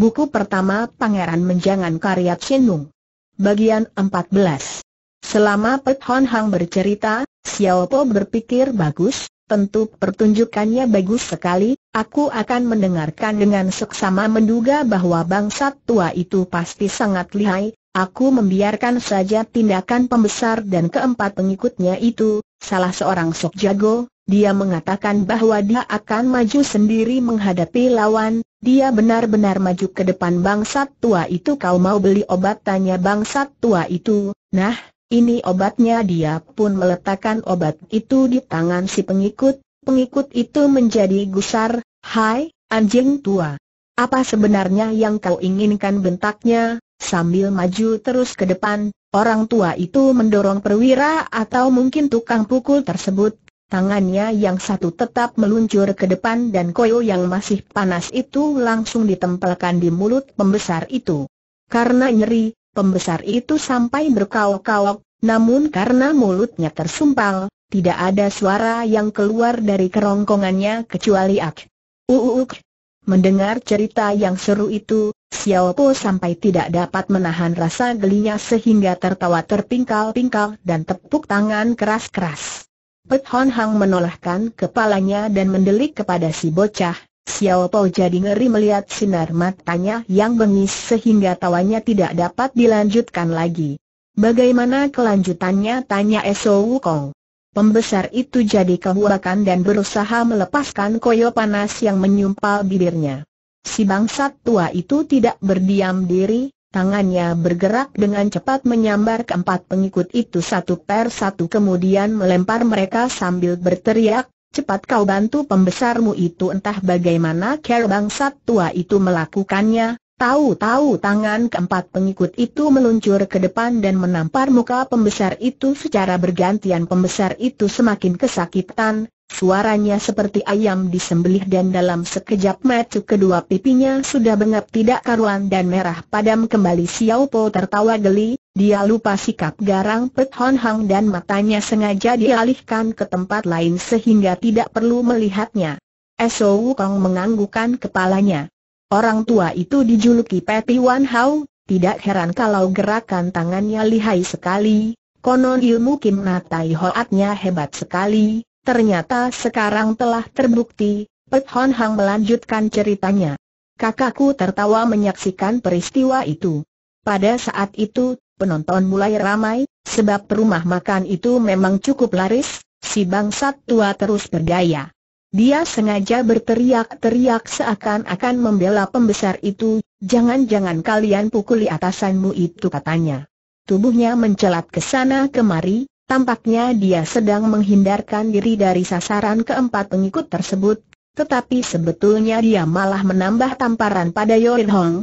Buku pertama Pangeran Menjangan Karya Chenung. Bagian 14. Selama Pet Hon Hang bercerita, Xiao Po berpikir bagus, tentu pertunjukannya bagus sekali, aku akan mendengarkan dengan seksama menduga bahwa bangsa tua itu pasti sangat lihai, aku membiarkan saja tindakan pembesar dan keempat pengikutnya itu, salah seorang sok jago, dia mengatakan bahwa dia akan maju sendiri menghadapi lawan, dia benar-benar maju ke depan bangsat tua itu kau mau beli obat tanya bangsat tua itu, nah, ini obatnya dia pun meletakkan obat itu di tangan si pengikut, pengikut itu menjadi gusar, hai, anjing tua. Apa sebenarnya yang kau inginkan bentaknya, Sambil maju terus ke depan, orang tua itu mendorong perwira atau mungkin tukang pukul tersebut Tangannya yang satu tetap meluncur ke depan dan koyo yang masih panas itu langsung ditempelkan di mulut pembesar itu. Karena nyeri, pembesar itu sampai berkaok-kaok, namun karena mulutnya tersumpal, tidak ada suara yang keluar dari kerongkongannya kecuali ak. Uuk. Mendengar cerita yang seru itu, Xiao Po sampai tidak dapat menahan rasa gelinya sehingga tertawa terpingkal-pingkal dan tepuk tangan keras-keras. Pet Hon Hang menolakkan kepalanya dan mendelik kepada si bocah. Xiao Pao jadi ngeri melihat sinar matanya yang bengis sehingga tawanya tidak dapat dilanjutkan lagi. Bagaimana kelanjutannya tanya Eso Wukong. Pembesar itu jadi kehuakan dan berusaha melepaskan koyo panas yang menyumpal bibirnya. Si bangsat tua itu tidak berdiam diri, Tangannya bergerak dengan cepat menyambar keempat pengikut itu satu per satu kemudian melempar mereka sambil berteriak, cepat kau bantu pembesarmu itu entah bagaimana care bangsat tua itu melakukannya. Tahu-tahu tangan keempat pengikut itu meluncur ke depan dan menampar muka pembesar itu secara bergantian pembesar itu semakin kesakitan, Suaranya seperti ayam disembelih dan dalam sekejap mata kedua pipinya sudah bengap tidak karuan dan merah padam kembali Xiao Po tertawa geli, dia lupa sikap garang Pek Hon Hang dan matanya sengaja dialihkan ke tempat lain sehingga tidak perlu melihatnya. So Wukong menganggukan kepalanya. Orang tua itu dijuluki Peti Wan Hao, tidak heran kalau gerakan tangannya lihai sekali, konon ilmu Kim Natai Hoatnya hebat sekali, Ternyata sekarang telah terbukti, Pet Hon Hang melanjutkan ceritanya. Kakakku tertawa menyaksikan peristiwa itu. Pada saat itu, penonton mulai ramai, sebab rumah makan itu memang cukup laris, si bangsat tua terus berdaya. Dia sengaja berteriak-teriak seakan-akan membela pembesar itu, jangan-jangan kalian pukuli atasanmu itu katanya. Tubuhnya mencelat ke sana kemari, Tampaknya dia sedang menghindarkan diri dari sasaran keempat pengikut tersebut, tetapi sebetulnya dia malah menambah tamparan pada Yorin Hong.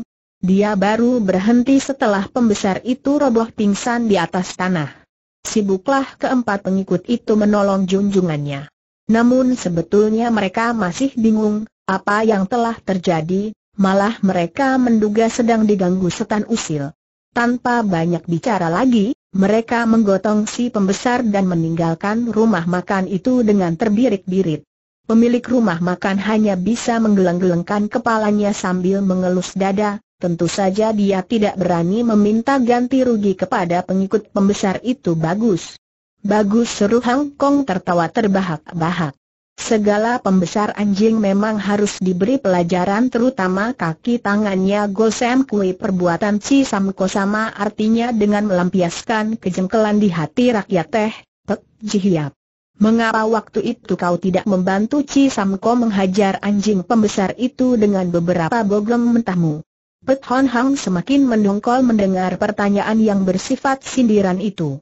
Dia baru berhenti setelah pembesar itu roboh pingsan di atas tanah. Sibuklah keempat pengikut itu menolong junjungannya. Namun sebetulnya mereka masih bingung, apa yang telah terjadi, malah mereka menduga sedang diganggu setan usil. Tanpa banyak bicara lagi, mereka menggotong si pembesar dan meninggalkan rumah makan itu dengan terbirik-birit. Pemilik rumah makan hanya bisa menggeleng-gelengkan kepalanya sambil mengelus dada, tentu saja dia tidak berani meminta ganti rugi kepada pengikut pembesar itu bagus. Bagus seru Hang Kong tertawa terbahak-bahak. Segala pembesar anjing memang harus diberi pelajaran terutama kaki tangannya Gosem Kui perbuatan Ci Samko sama artinya dengan melampiaskan kejengkelan di hati rakyat teh, Pek Jihiap. Mengapa waktu itu kau tidak membantu Ci Samko menghajar anjing pembesar itu dengan beberapa bogem mentahmu? Pek Hon Hang semakin mendongkol mendengar pertanyaan yang bersifat sindiran itu.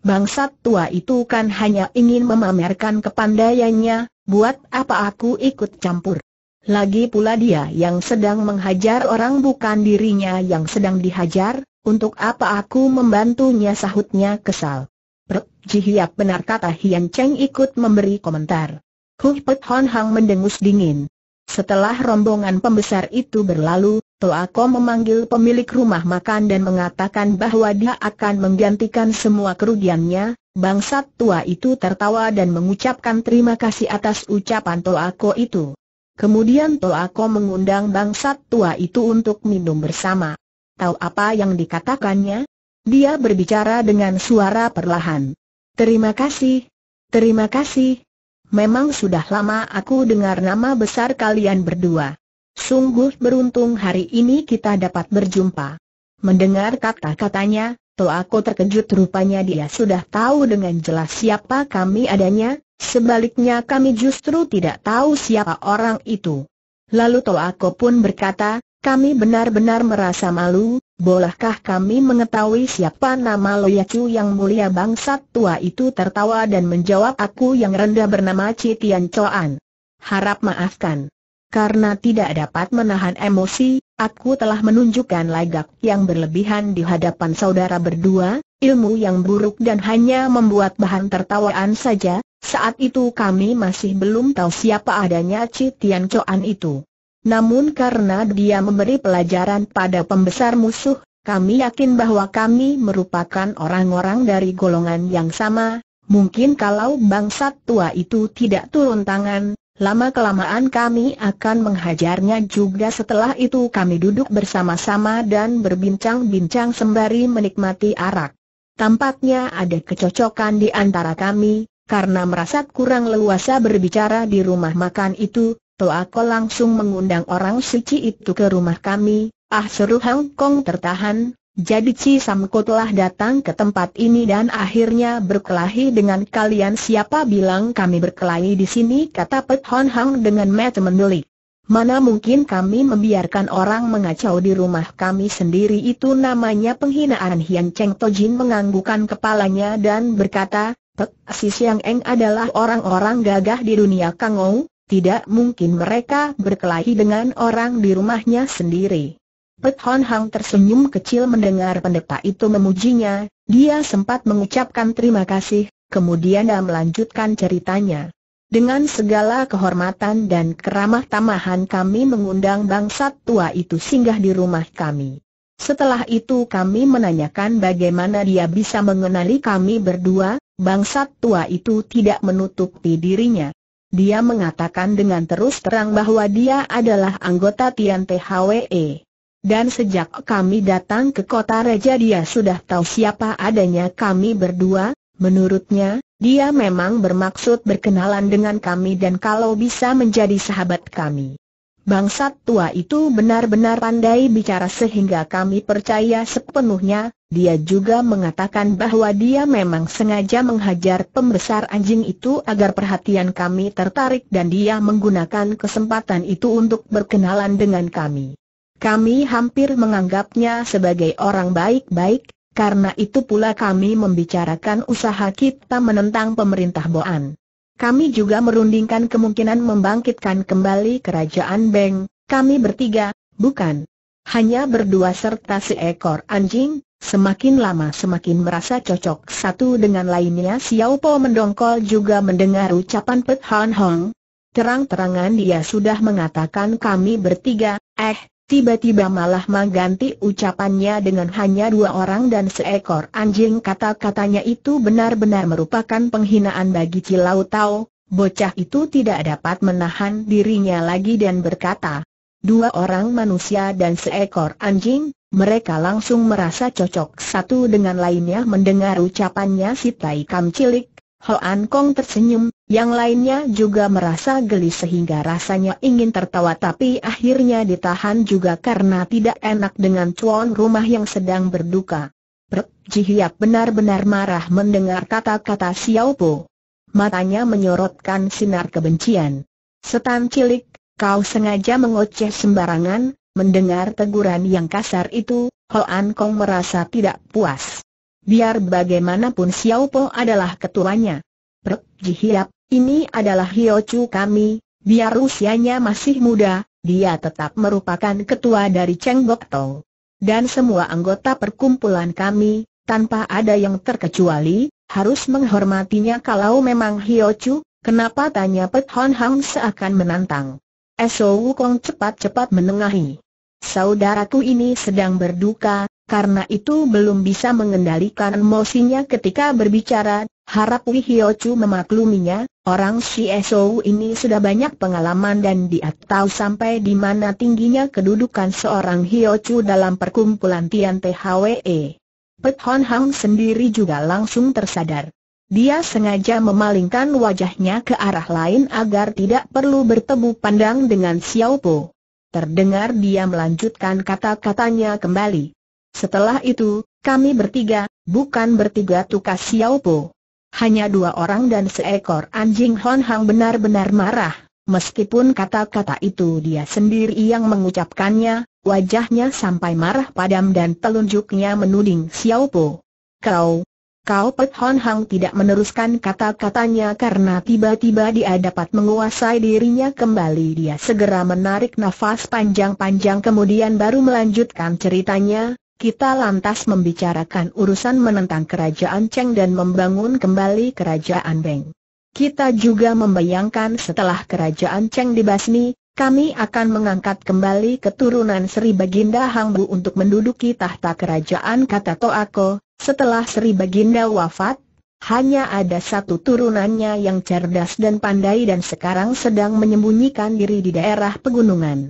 Bangsat tua itu kan hanya ingin memamerkan kepandaiannya, buat apa aku ikut campur? Lagi pula dia yang sedang menghajar orang bukan dirinya yang sedang dihajar, untuk apa aku membantunya sahutnya kesal. Prek, jihiap benar kata Hian Cheng ikut memberi komentar. Huh Pet Hon Hang mendengus dingin. Setelah rombongan pembesar itu berlalu, Toa Ko memanggil pemilik rumah makan dan mengatakan bahwa dia akan menggantikan semua kerugiannya, Bangsat tua itu tertawa dan mengucapkan terima kasih atas ucapan Toako itu. Kemudian Toako mengundang bangsat tua itu untuk minum bersama. Tahu apa yang dikatakannya? Dia berbicara dengan suara perlahan. Terima kasih. Terima kasih. Memang sudah lama aku dengar nama besar kalian berdua. Sungguh beruntung hari ini kita dapat berjumpa. Mendengar kata-katanya, aku terkejut rupanya dia sudah tahu dengan jelas siapa kami adanya, sebaliknya kami justru tidak tahu siapa orang itu. Lalu Toako pun berkata, kami benar-benar merasa malu, bolehkah kami mengetahui siapa nama Loyacu yang mulia bangsat tua itu tertawa dan menjawab aku yang rendah bernama Citian Coan. Harap maafkan. Karena tidak dapat menahan emosi, Aku telah menunjukkan lagak yang berlebihan di hadapan saudara berdua, ilmu yang buruk dan hanya membuat bahan tertawaan saja, saat itu kami masih belum tahu siapa adanya Citian Coan itu. Namun karena dia memberi pelajaran pada pembesar musuh, kami yakin bahwa kami merupakan orang-orang dari golongan yang sama, mungkin kalau bangsat tua itu tidak turun tangan, Lama-kelamaan kami akan menghajarnya juga setelah itu kami duduk bersama-sama dan berbincang-bincang sembari menikmati arak. Tampaknya ada kecocokan di antara kami, karena merasa kurang leluasa berbicara di rumah makan itu, Toako langsung mengundang orang suci itu ke rumah kami, ah seru Hong Kong tertahan, jadi Ci Samko telah datang ke tempat ini dan akhirnya berkelahi dengan kalian siapa bilang kami berkelahi di sini kata Pet Hon Hang dengan mata mendelik. Mana mungkin kami membiarkan orang mengacau di rumah kami sendiri itu namanya penghinaan Hian Cheng Tojin menganggukan kepalanya dan berkata, Pek si Siang Eng adalah orang-orang gagah di dunia Kang Ong, tidak mungkin mereka berkelahi dengan orang di rumahnya sendiri. Pet Hon Hang tersenyum kecil mendengar pendeta itu memujinya, dia sempat mengucapkan terima kasih, kemudian dia melanjutkan ceritanya. Dengan segala kehormatan dan keramah tamahan kami mengundang bangsat tua itu singgah di rumah kami. Setelah itu kami menanyakan bagaimana dia bisa mengenali kami berdua, bangsat tua itu tidak menutupi dirinya. Dia mengatakan dengan terus terang bahwa dia adalah anggota Tian THWE. Dan sejak kami datang ke kota Raja dia sudah tahu siapa adanya kami berdua, menurutnya, dia memang bermaksud berkenalan dengan kami dan kalau bisa menjadi sahabat kami. Bangsat tua itu benar-benar pandai bicara sehingga kami percaya sepenuhnya, dia juga mengatakan bahwa dia memang sengaja menghajar pembesar anjing itu agar perhatian kami tertarik dan dia menggunakan kesempatan itu untuk berkenalan dengan kami. Kami hampir menganggapnya sebagai orang baik-baik, karena itu pula kami membicarakan usaha kita menentang pemerintah Boan. Kami juga merundingkan kemungkinan membangkitkan kembali kerajaan Beng, kami bertiga, bukan hanya berdua serta seekor anjing, Semakin lama semakin merasa cocok satu dengan lainnya Xiao Po mendongkol juga mendengar ucapan Pet Han Hong Terang-terangan dia sudah mengatakan kami bertiga, eh, Tiba-tiba malah mengganti ucapannya dengan hanya dua orang dan seekor anjing kata-katanya itu benar-benar merupakan penghinaan bagi Cilau Tau, bocah itu tidak dapat menahan dirinya lagi dan berkata, dua orang manusia dan seekor anjing, mereka langsung merasa cocok satu dengan lainnya mendengar ucapannya si Tai Kam Cilik, Hoan Kong tersenyum, yang lainnya juga merasa geli sehingga rasanya ingin tertawa tapi akhirnya ditahan juga karena tidak enak dengan cuan rumah yang sedang berduka. Brek Jihyap benar-benar marah mendengar kata-kata Xiao Po. Matanya menyorotkan sinar kebencian. Setan cilik, kau sengaja mengoceh sembarangan, mendengar teguran yang kasar itu, Hoan Kong merasa tidak puas. Biar bagaimanapun Xiao Po adalah ketuanya. Brek Jihyap, ini adalah Hiochu kami, biar usianya masih muda, dia tetap merupakan ketua dari Cheng Bok Tong. Dan semua anggota perkumpulan kami, tanpa ada yang terkecuali, harus menghormatinya kalau memang Hiochu, kenapa tanya Pet Hon Hang seakan menantang. Eso Wukong cepat-cepat menengahi. Saudaraku ini sedang berduka, karena itu belum bisa mengendalikan emosinya ketika berbicara, harap Chu memakluminya, Orang si ini sudah banyak pengalaman dan dia tahu sampai di mana tingginya kedudukan seorang Hiochu dalam perkumpulan Tian THWE. Pet Hon Hang sendiri juga langsung tersadar. Dia sengaja memalingkan wajahnya ke arah lain agar tidak perlu bertemu pandang dengan Xiao Po. Terdengar dia melanjutkan kata-katanya kembali. Setelah itu, kami bertiga, bukan bertiga tukas Xiao Po. Hanya dua orang dan seekor anjing Hon Hang benar-benar marah, meskipun kata-kata itu dia sendiri yang mengucapkannya, wajahnya sampai marah padam dan telunjuknya menuding Xiao Po. Kau, kau Pet Hon Hang tidak meneruskan kata-katanya karena tiba-tiba dia dapat menguasai dirinya kembali. Dia segera menarik nafas panjang-panjang kemudian baru melanjutkan ceritanya, kita lantas membicarakan urusan menentang kerajaan Cheng dan membangun kembali kerajaan Beng. Kita juga membayangkan setelah kerajaan Cheng dibasmi, kami akan mengangkat kembali keturunan Sri Baginda Hangbu untuk menduduki tahta kerajaan kata Toako, setelah Sri Baginda wafat, hanya ada satu turunannya yang cerdas dan pandai dan sekarang sedang menyembunyikan diri di daerah pegunungan.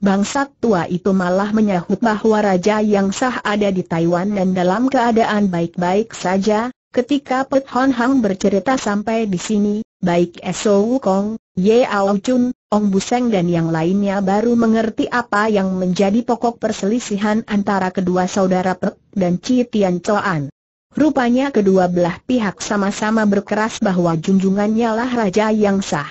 Bangsat tua itu malah menyahut bahwa raja yang sah ada di Taiwan dan dalam keadaan baik-baik saja. Ketika Pet Hon Hang bercerita sampai di sini, baik Eso Wukong, Ye Ao Chun, Ong Buseng dan yang lainnya baru mengerti apa yang menjadi pokok perselisihan antara kedua saudara Pek dan Cie Tian Choan. Rupanya kedua belah pihak sama-sama berkeras bahwa junjungannya lah raja yang sah.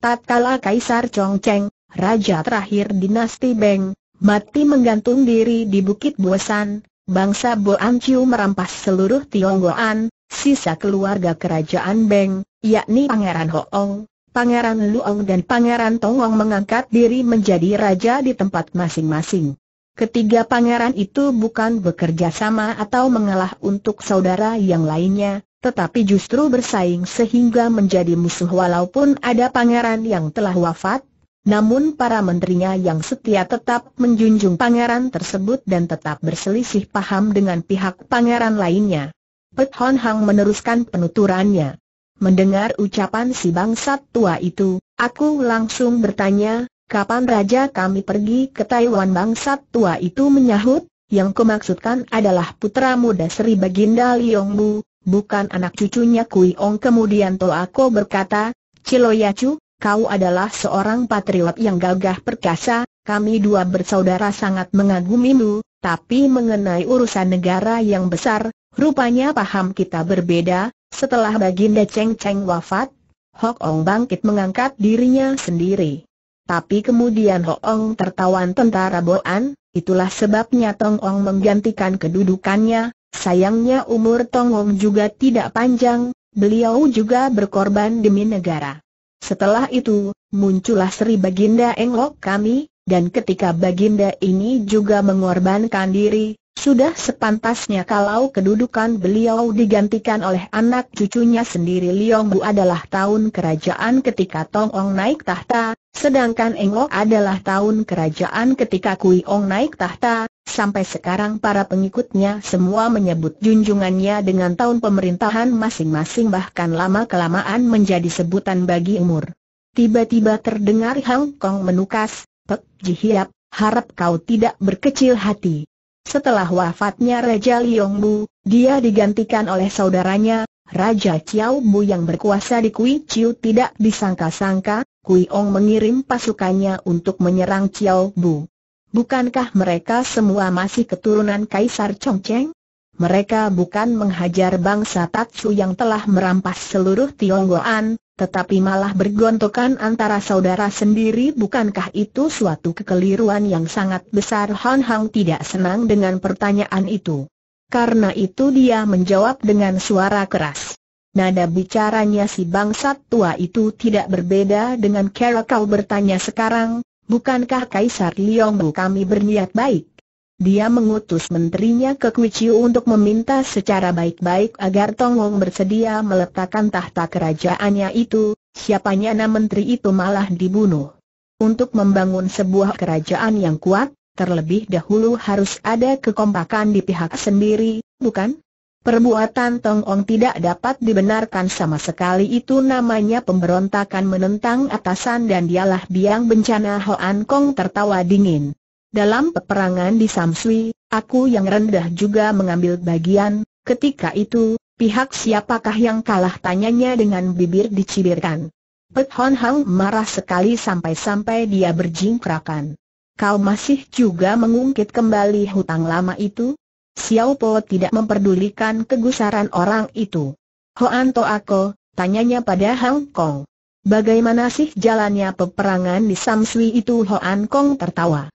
Tatkala Kaisar Chong Cheng, raja terakhir dinasti Beng, mati menggantung diri di Bukit Buasan. bangsa Boan Chiu merampas seluruh Tionggoan, sisa keluarga kerajaan Beng, yakni Pangeran Hoong, Pangeran Luong dan Pangeran Tongong mengangkat diri menjadi raja di tempat masing-masing. Ketiga pangeran itu bukan bekerja sama atau mengalah untuk saudara yang lainnya, tetapi justru bersaing sehingga menjadi musuh walaupun ada pangeran yang telah wafat, namun para menterinya yang setia tetap menjunjung pangeran tersebut dan tetap berselisih paham dengan pihak pangeran lainnya. Pet Hon Hang meneruskan penuturannya. Mendengar ucapan si bangsat tua itu, aku langsung bertanya, kapan raja kami pergi ke Taiwan bangsat tua itu menyahut, yang kumaksudkan adalah putra muda Sri Baginda Bu, bukan anak cucunya Kui Ong. Kemudian Toako berkata, Ciloyacu, kau adalah seorang patriot yang gagah perkasa, kami dua bersaudara sangat mengagumimu, tapi mengenai urusan negara yang besar, rupanya paham kita berbeda, setelah Baginda Cheng Cheng wafat, Hok Ong bangkit mengangkat dirinya sendiri. Tapi kemudian Hok Ong tertawan tentara Boan, itulah sebabnya Tong Ong menggantikan kedudukannya, sayangnya umur Tong Ong juga tidak panjang, beliau juga berkorban demi negara. Setelah itu, muncullah Sri Baginda Englok kami, dan ketika Baginda ini juga mengorbankan diri, sudah sepantasnya kalau kedudukan beliau digantikan oleh anak cucunya sendiri Liong Bu adalah tahun kerajaan ketika Tong Ong naik tahta, sedangkan Eng oh adalah tahun kerajaan ketika Kui Ong naik tahta, sampai sekarang para pengikutnya semua menyebut junjungannya dengan tahun pemerintahan masing-masing bahkan lama-kelamaan menjadi sebutan bagi umur. Tiba-tiba terdengar Hang Kong menukas, Pek Jihiap, harap kau tidak berkecil hati. Setelah wafatnya Raja Bu, dia digantikan oleh saudaranya, Raja Chiao Bu yang berkuasa di Kui Chiu tidak disangka-sangka, Kui Ong mengirim pasukannya untuk menyerang Chiao Bu. Bukankah mereka semua masih keturunan Kaisar Chongcheng? Mereka bukan menghajar bangsa Tatsu yang telah merampas seluruh Tionggoan, tetapi malah bergontokan antara saudara sendiri bukankah itu suatu kekeliruan yang sangat besar Han Hang tidak senang dengan pertanyaan itu. Karena itu dia menjawab dengan suara keras. Nada bicaranya si bangsat tua itu tidak berbeda dengan cara kau bertanya sekarang, bukankah Kaisar Liongbu kami berniat baik? Dia mengutus menterinya ke Kuichiu untuk meminta secara baik-baik agar Tongong bersedia meletakkan tahta kerajaannya itu, siapanya nama menteri itu malah dibunuh. Untuk membangun sebuah kerajaan yang kuat, terlebih dahulu harus ada kekompakan di pihak sendiri, bukan? Perbuatan Tongong tidak dapat dibenarkan sama sekali itu namanya pemberontakan menentang atasan dan dialah biang bencana Hoan Kong tertawa dingin. Dalam peperangan di Samsui, aku yang rendah juga mengambil bagian, ketika itu, pihak siapakah yang kalah tanyanya dengan bibir dicibirkan. Pet Hon Hang marah sekali sampai-sampai dia berjingkrakan. Kau masih juga mengungkit kembali hutang lama itu? Xiao Po tidak memperdulikan kegusaran orang itu. Hoan To Ako, tanyanya pada Hang Kong. Bagaimana sih jalannya peperangan di Samsui itu Hoan Kong tertawa.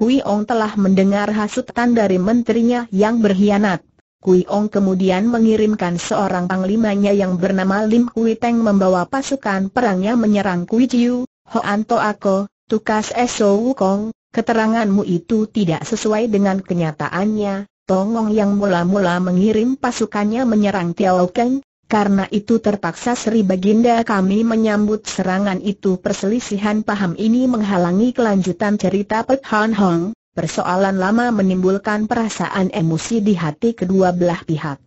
Kui Ong telah mendengar hasutan dari menterinya yang berkhianat. Kui Ong kemudian mengirimkan seorang panglimanya yang bernama Lim Kui Teng membawa pasukan perangnya menyerang Kui Chiu, Hoan To Ako, Tukas Eso Wukong, keteranganmu itu tidak sesuai dengan kenyataannya, Tong Tongong yang mula-mula mengirim pasukannya menyerang Tiao Keng, karena itu terpaksa Sri Baginda kami menyambut serangan itu perselisihan paham ini menghalangi kelanjutan cerita Pek Han Hong, persoalan lama menimbulkan perasaan emosi di hati kedua belah pihak.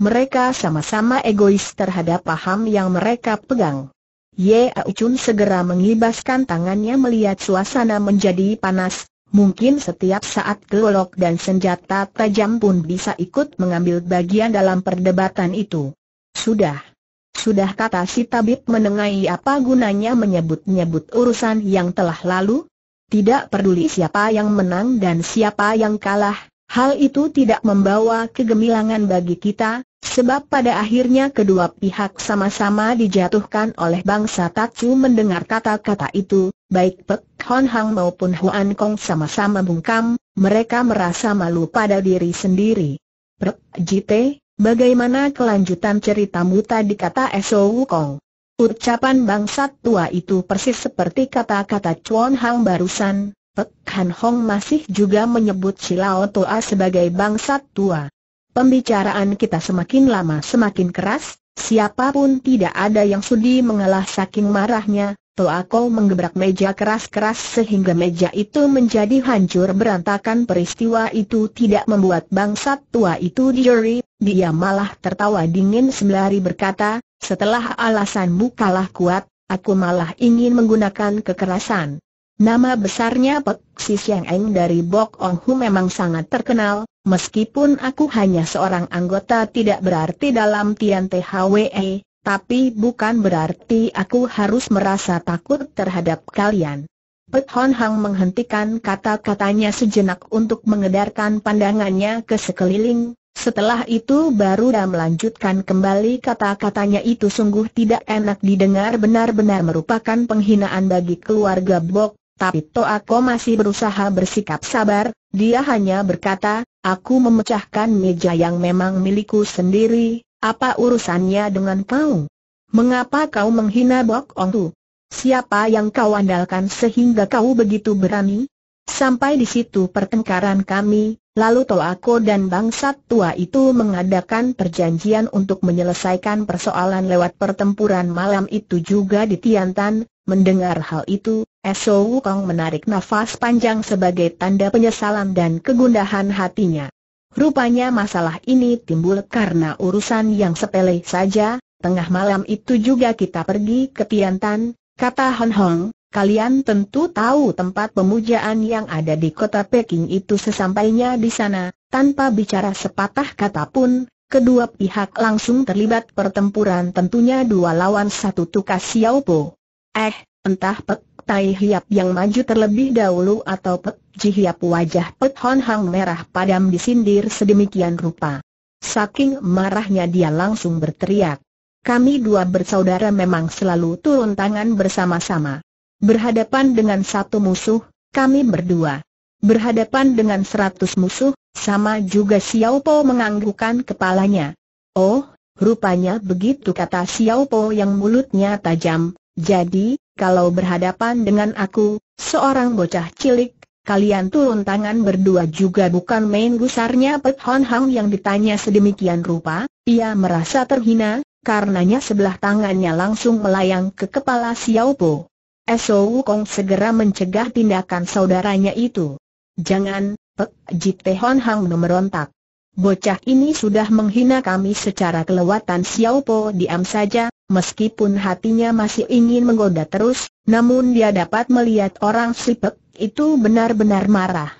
Mereka sama-sama egois terhadap paham yang mereka pegang. Ye Auchun segera mengibaskan tangannya melihat suasana menjadi panas, mungkin setiap saat gelok dan senjata tajam pun bisa ikut mengambil bagian dalam perdebatan itu. Sudah. Sudah kata si tabib menengahi apa gunanya menyebut-nyebut urusan yang telah lalu? Tidak peduli siapa yang menang dan siapa yang kalah, hal itu tidak membawa kegemilangan bagi kita, sebab pada akhirnya kedua pihak sama-sama dijatuhkan oleh bangsa Tatsu mendengar kata-kata itu, baik Pek Hon Hang maupun Huan Kong sama-sama bungkam, mereka merasa malu pada diri sendiri. Pek Jite, Bagaimana kelanjutan ceritamu tadi kata Esau Wukong? Ucapan bangsat tua itu persis seperti kata-kata Chuan Hang barusan, Pek Han Hong masih juga menyebut Silao Toa sebagai bangsat tua. Pembicaraan kita semakin lama semakin keras, siapapun tidak ada yang sudi mengalah saking marahnya, Toa menggebrak meja keras-keras sehingga meja itu menjadi hancur berantakan peristiwa itu tidak membuat bangsat tua itu diuri, dia malah tertawa dingin sembari berkata, setelah alasanmu kalah kuat, aku malah ingin menggunakan kekerasan. Nama besarnya Pek Si Siang Eng dari Bok Ong Hu memang sangat terkenal, meskipun aku hanya seorang anggota tidak berarti dalam Tian THWE, tapi bukan berarti aku harus merasa takut terhadap kalian. Pet Hon Hang menghentikan kata-katanya sejenak untuk mengedarkan pandangannya ke sekeliling, setelah itu baru dia melanjutkan kembali kata-katanya itu sungguh tidak enak didengar benar-benar merupakan penghinaan bagi keluarga Bok, tapi Toako masih berusaha bersikap sabar, dia hanya berkata, aku memecahkan meja yang memang milikku sendiri, apa urusannya dengan kau? Mengapa kau menghina Bok Ong Tu? Siapa yang kau andalkan sehingga kau begitu berani? Sampai di situ pertengkaran kami, lalu Toako dan bangsat tua itu mengadakan perjanjian untuk menyelesaikan persoalan lewat pertempuran malam itu juga di Tiantan. Mendengar hal itu, Esau Kong menarik nafas panjang sebagai tanda penyesalan dan kegundahan hatinya. Rupanya masalah ini timbul karena urusan yang sepele saja, tengah malam itu juga kita pergi ke Tiantan, kata Hon Hong, kalian tentu tahu tempat pemujaan yang ada di kota Peking itu sesampainya di sana, tanpa bicara sepatah kata pun, kedua pihak langsung terlibat pertempuran tentunya dua lawan satu tukas Xiaopo. Eh, entah Pek Tai Hiap yang maju terlebih dahulu atau Pek Ji Hiap wajah Pek Hon Hang merah padam disindir sedemikian rupa. Saking marahnya dia langsung berteriak. Kami dua bersaudara memang selalu turun tangan bersama-sama. Berhadapan dengan satu musuh, kami berdua. Berhadapan dengan seratus musuh, sama juga Xiao Po menganggukkan kepalanya. Oh, rupanya begitu kata Xiao Po yang mulutnya tajam, jadi, kalau berhadapan dengan aku, seorang bocah cilik, kalian turun tangan berdua juga bukan main gusarnya Pet Hon Hang yang ditanya sedemikian rupa, ia merasa terhina, karenanya sebelah tangannya langsung melayang ke kepala Xiao Po. So Wukong segera mencegah tindakan saudaranya itu. Jangan, Pek Jite Hon Hang memerontak. Bocah ini sudah menghina kami secara kelewatan Xiao Po diam saja, Meskipun hatinya masih ingin menggoda terus, namun dia dapat melihat orang sipek itu benar-benar marah.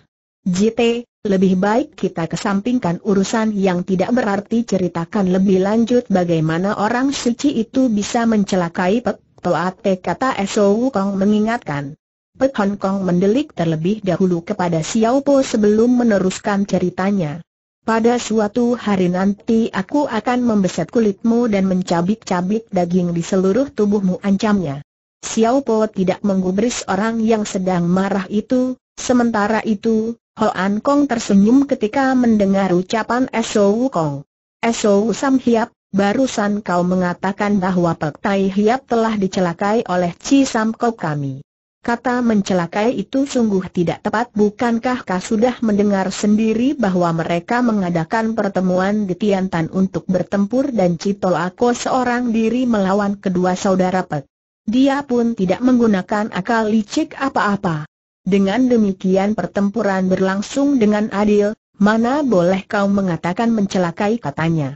JT, lebih baik kita kesampingkan urusan yang tidak berarti ceritakan lebih lanjut bagaimana orang suci itu bisa mencelakai Pek Toate kata So Wukong mengingatkan. Pek Hong Kong mendelik terlebih dahulu kepada Xiao Po sebelum meneruskan ceritanya. Pada suatu hari nanti aku akan membeset kulitmu dan mencabik-cabik daging di seluruh tubuhmu ancamnya. Xiao Po tidak menggubris orang yang sedang marah itu, sementara itu, Hoan Kong tersenyum ketika mendengar ucapan Wu Kong. Wu Sam Hiap, barusan kau mengatakan bahwa Pek Tai Hiap telah dicelakai oleh Chi Sam Kok kami. Kata mencelakai itu sungguh tidak tepat bukankah kau sudah mendengar sendiri bahwa mereka mengadakan pertemuan di Tiantan untuk bertempur dan Citol Ako seorang diri melawan kedua saudara Pek. Dia pun tidak menggunakan akal licik apa-apa. Dengan demikian pertempuran berlangsung dengan adil, mana boleh kau mengatakan mencelakai katanya.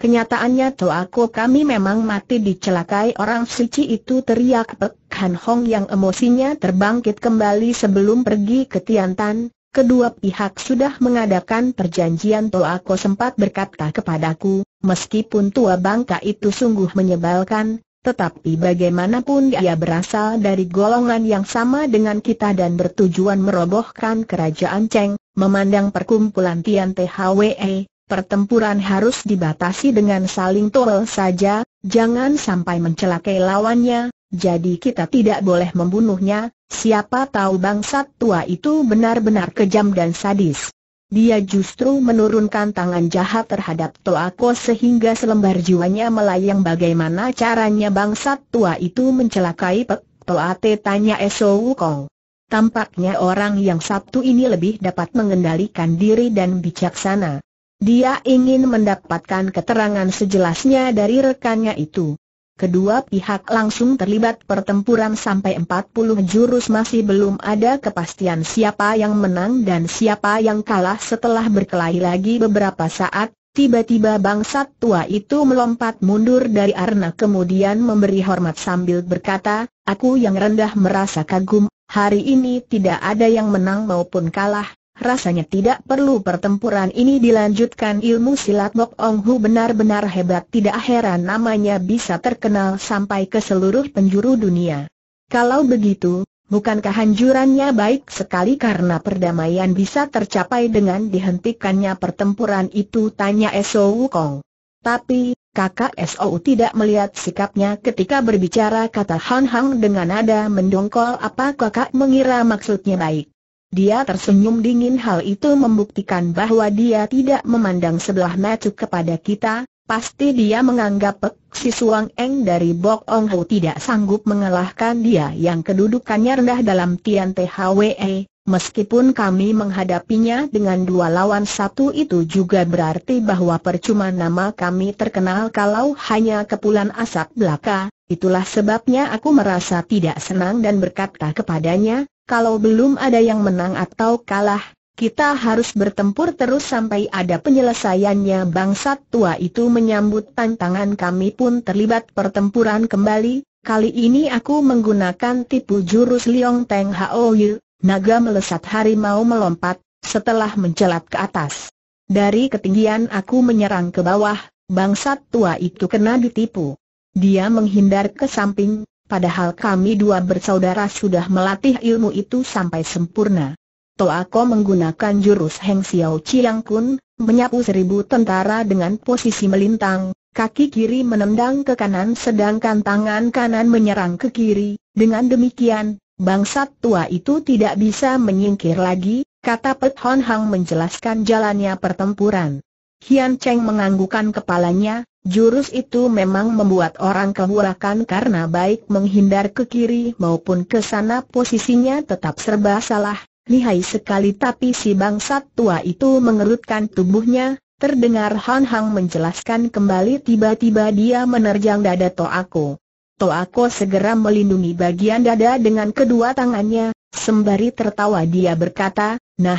Kenyataannya Toako kami memang mati dicelakai orang suci itu teriak Pek Han Hong yang emosinya terbangkit kembali sebelum pergi ke Tiantan. Kedua pihak sudah mengadakan perjanjian Toako sempat berkata kepadaku, meskipun tua bangka itu sungguh menyebalkan, tetapi bagaimanapun dia berasal dari golongan yang sama dengan kita dan bertujuan merobohkan kerajaan Cheng, memandang perkumpulan Tian THWE, pertempuran harus dibatasi dengan saling tolol saja, jangan sampai mencelakai lawannya, jadi kita tidak boleh membunuhnya, siapa tahu bangsat tua itu benar-benar kejam dan sadis. Dia justru menurunkan tangan jahat terhadap Toako sehingga selembar jiwanya melayang bagaimana caranya bangsat tua itu mencelakai Pek Toate tanya Eso Wukong. Tampaknya orang yang Sabtu ini lebih dapat mengendalikan diri dan bijaksana. Dia ingin mendapatkan keterangan sejelasnya dari rekannya itu. Kedua pihak langsung terlibat pertempuran sampai 40 jurus masih belum ada kepastian siapa yang menang dan siapa yang kalah setelah berkelahi lagi beberapa saat, tiba-tiba bangsat tua itu melompat mundur dari arna kemudian memberi hormat sambil berkata, aku yang rendah merasa kagum, hari ini tidak ada yang menang maupun kalah, rasanya tidak perlu pertempuran ini dilanjutkan ilmu silat Mok Ong Hu benar-benar hebat tidak heran namanya bisa terkenal sampai ke seluruh penjuru dunia. Kalau begitu, bukankah hanjurannya baik sekali karena perdamaian bisa tercapai dengan dihentikannya pertempuran itu tanya So Wukong. Tapi, kakak So tidak melihat sikapnya ketika berbicara kata Han Hang dengan nada mendongkol apa kakak mengira maksudnya baik. Dia tersenyum dingin hal itu membuktikan bahwa dia tidak memandang sebelah mata kepada kita, pasti dia menganggap Pek Si Suang Eng dari Bok Ong Ho tidak sanggup mengalahkan dia yang kedudukannya rendah dalam Tian THWE, meskipun kami menghadapinya dengan dua lawan satu itu juga berarti bahwa percuma nama kami terkenal kalau hanya kepulan asap belaka, itulah sebabnya aku merasa tidak senang dan berkata kepadanya, kalau belum ada yang menang atau kalah, kita harus bertempur terus sampai ada penyelesaiannya bangsat tua itu menyambut tantangan kami pun terlibat pertempuran kembali, kali ini aku menggunakan tipu jurus Liong Teng Hao Yu, naga melesat harimau melompat, setelah mencelat ke atas. Dari ketinggian aku menyerang ke bawah, bangsat tua itu kena ditipu. Dia menghindar ke samping, padahal kami dua bersaudara sudah melatih ilmu itu sampai sempurna. Toa Toako menggunakan jurus Heng Xiao Chiang Kun, menyapu seribu tentara dengan posisi melintang, kaki kiri menendang ke kanan sedangkan tangan kanan menyerang ke kiri, dengan demikian, bangsat tua itu tidak bisa menyingkir lagi, kata Pet Hon Hang menjelaskan jalannya pertempuran. Hian Cheng menganggukan kepalanya, jurus itu memang membuat orang kehurakan karena baik menghindar ke kiri maupun ke sana posisinya tetap serba salah, lihai sekali tapi si bangsat tua itu mengerutkan tubuhnya, Terdengar Han Hang menjelaskan kembali tiba-tiba dia menerjang dada Toako. Toako segera melindungi bagian dada dengan kedua tangannya, sembari tertawa dia berkata, Nah,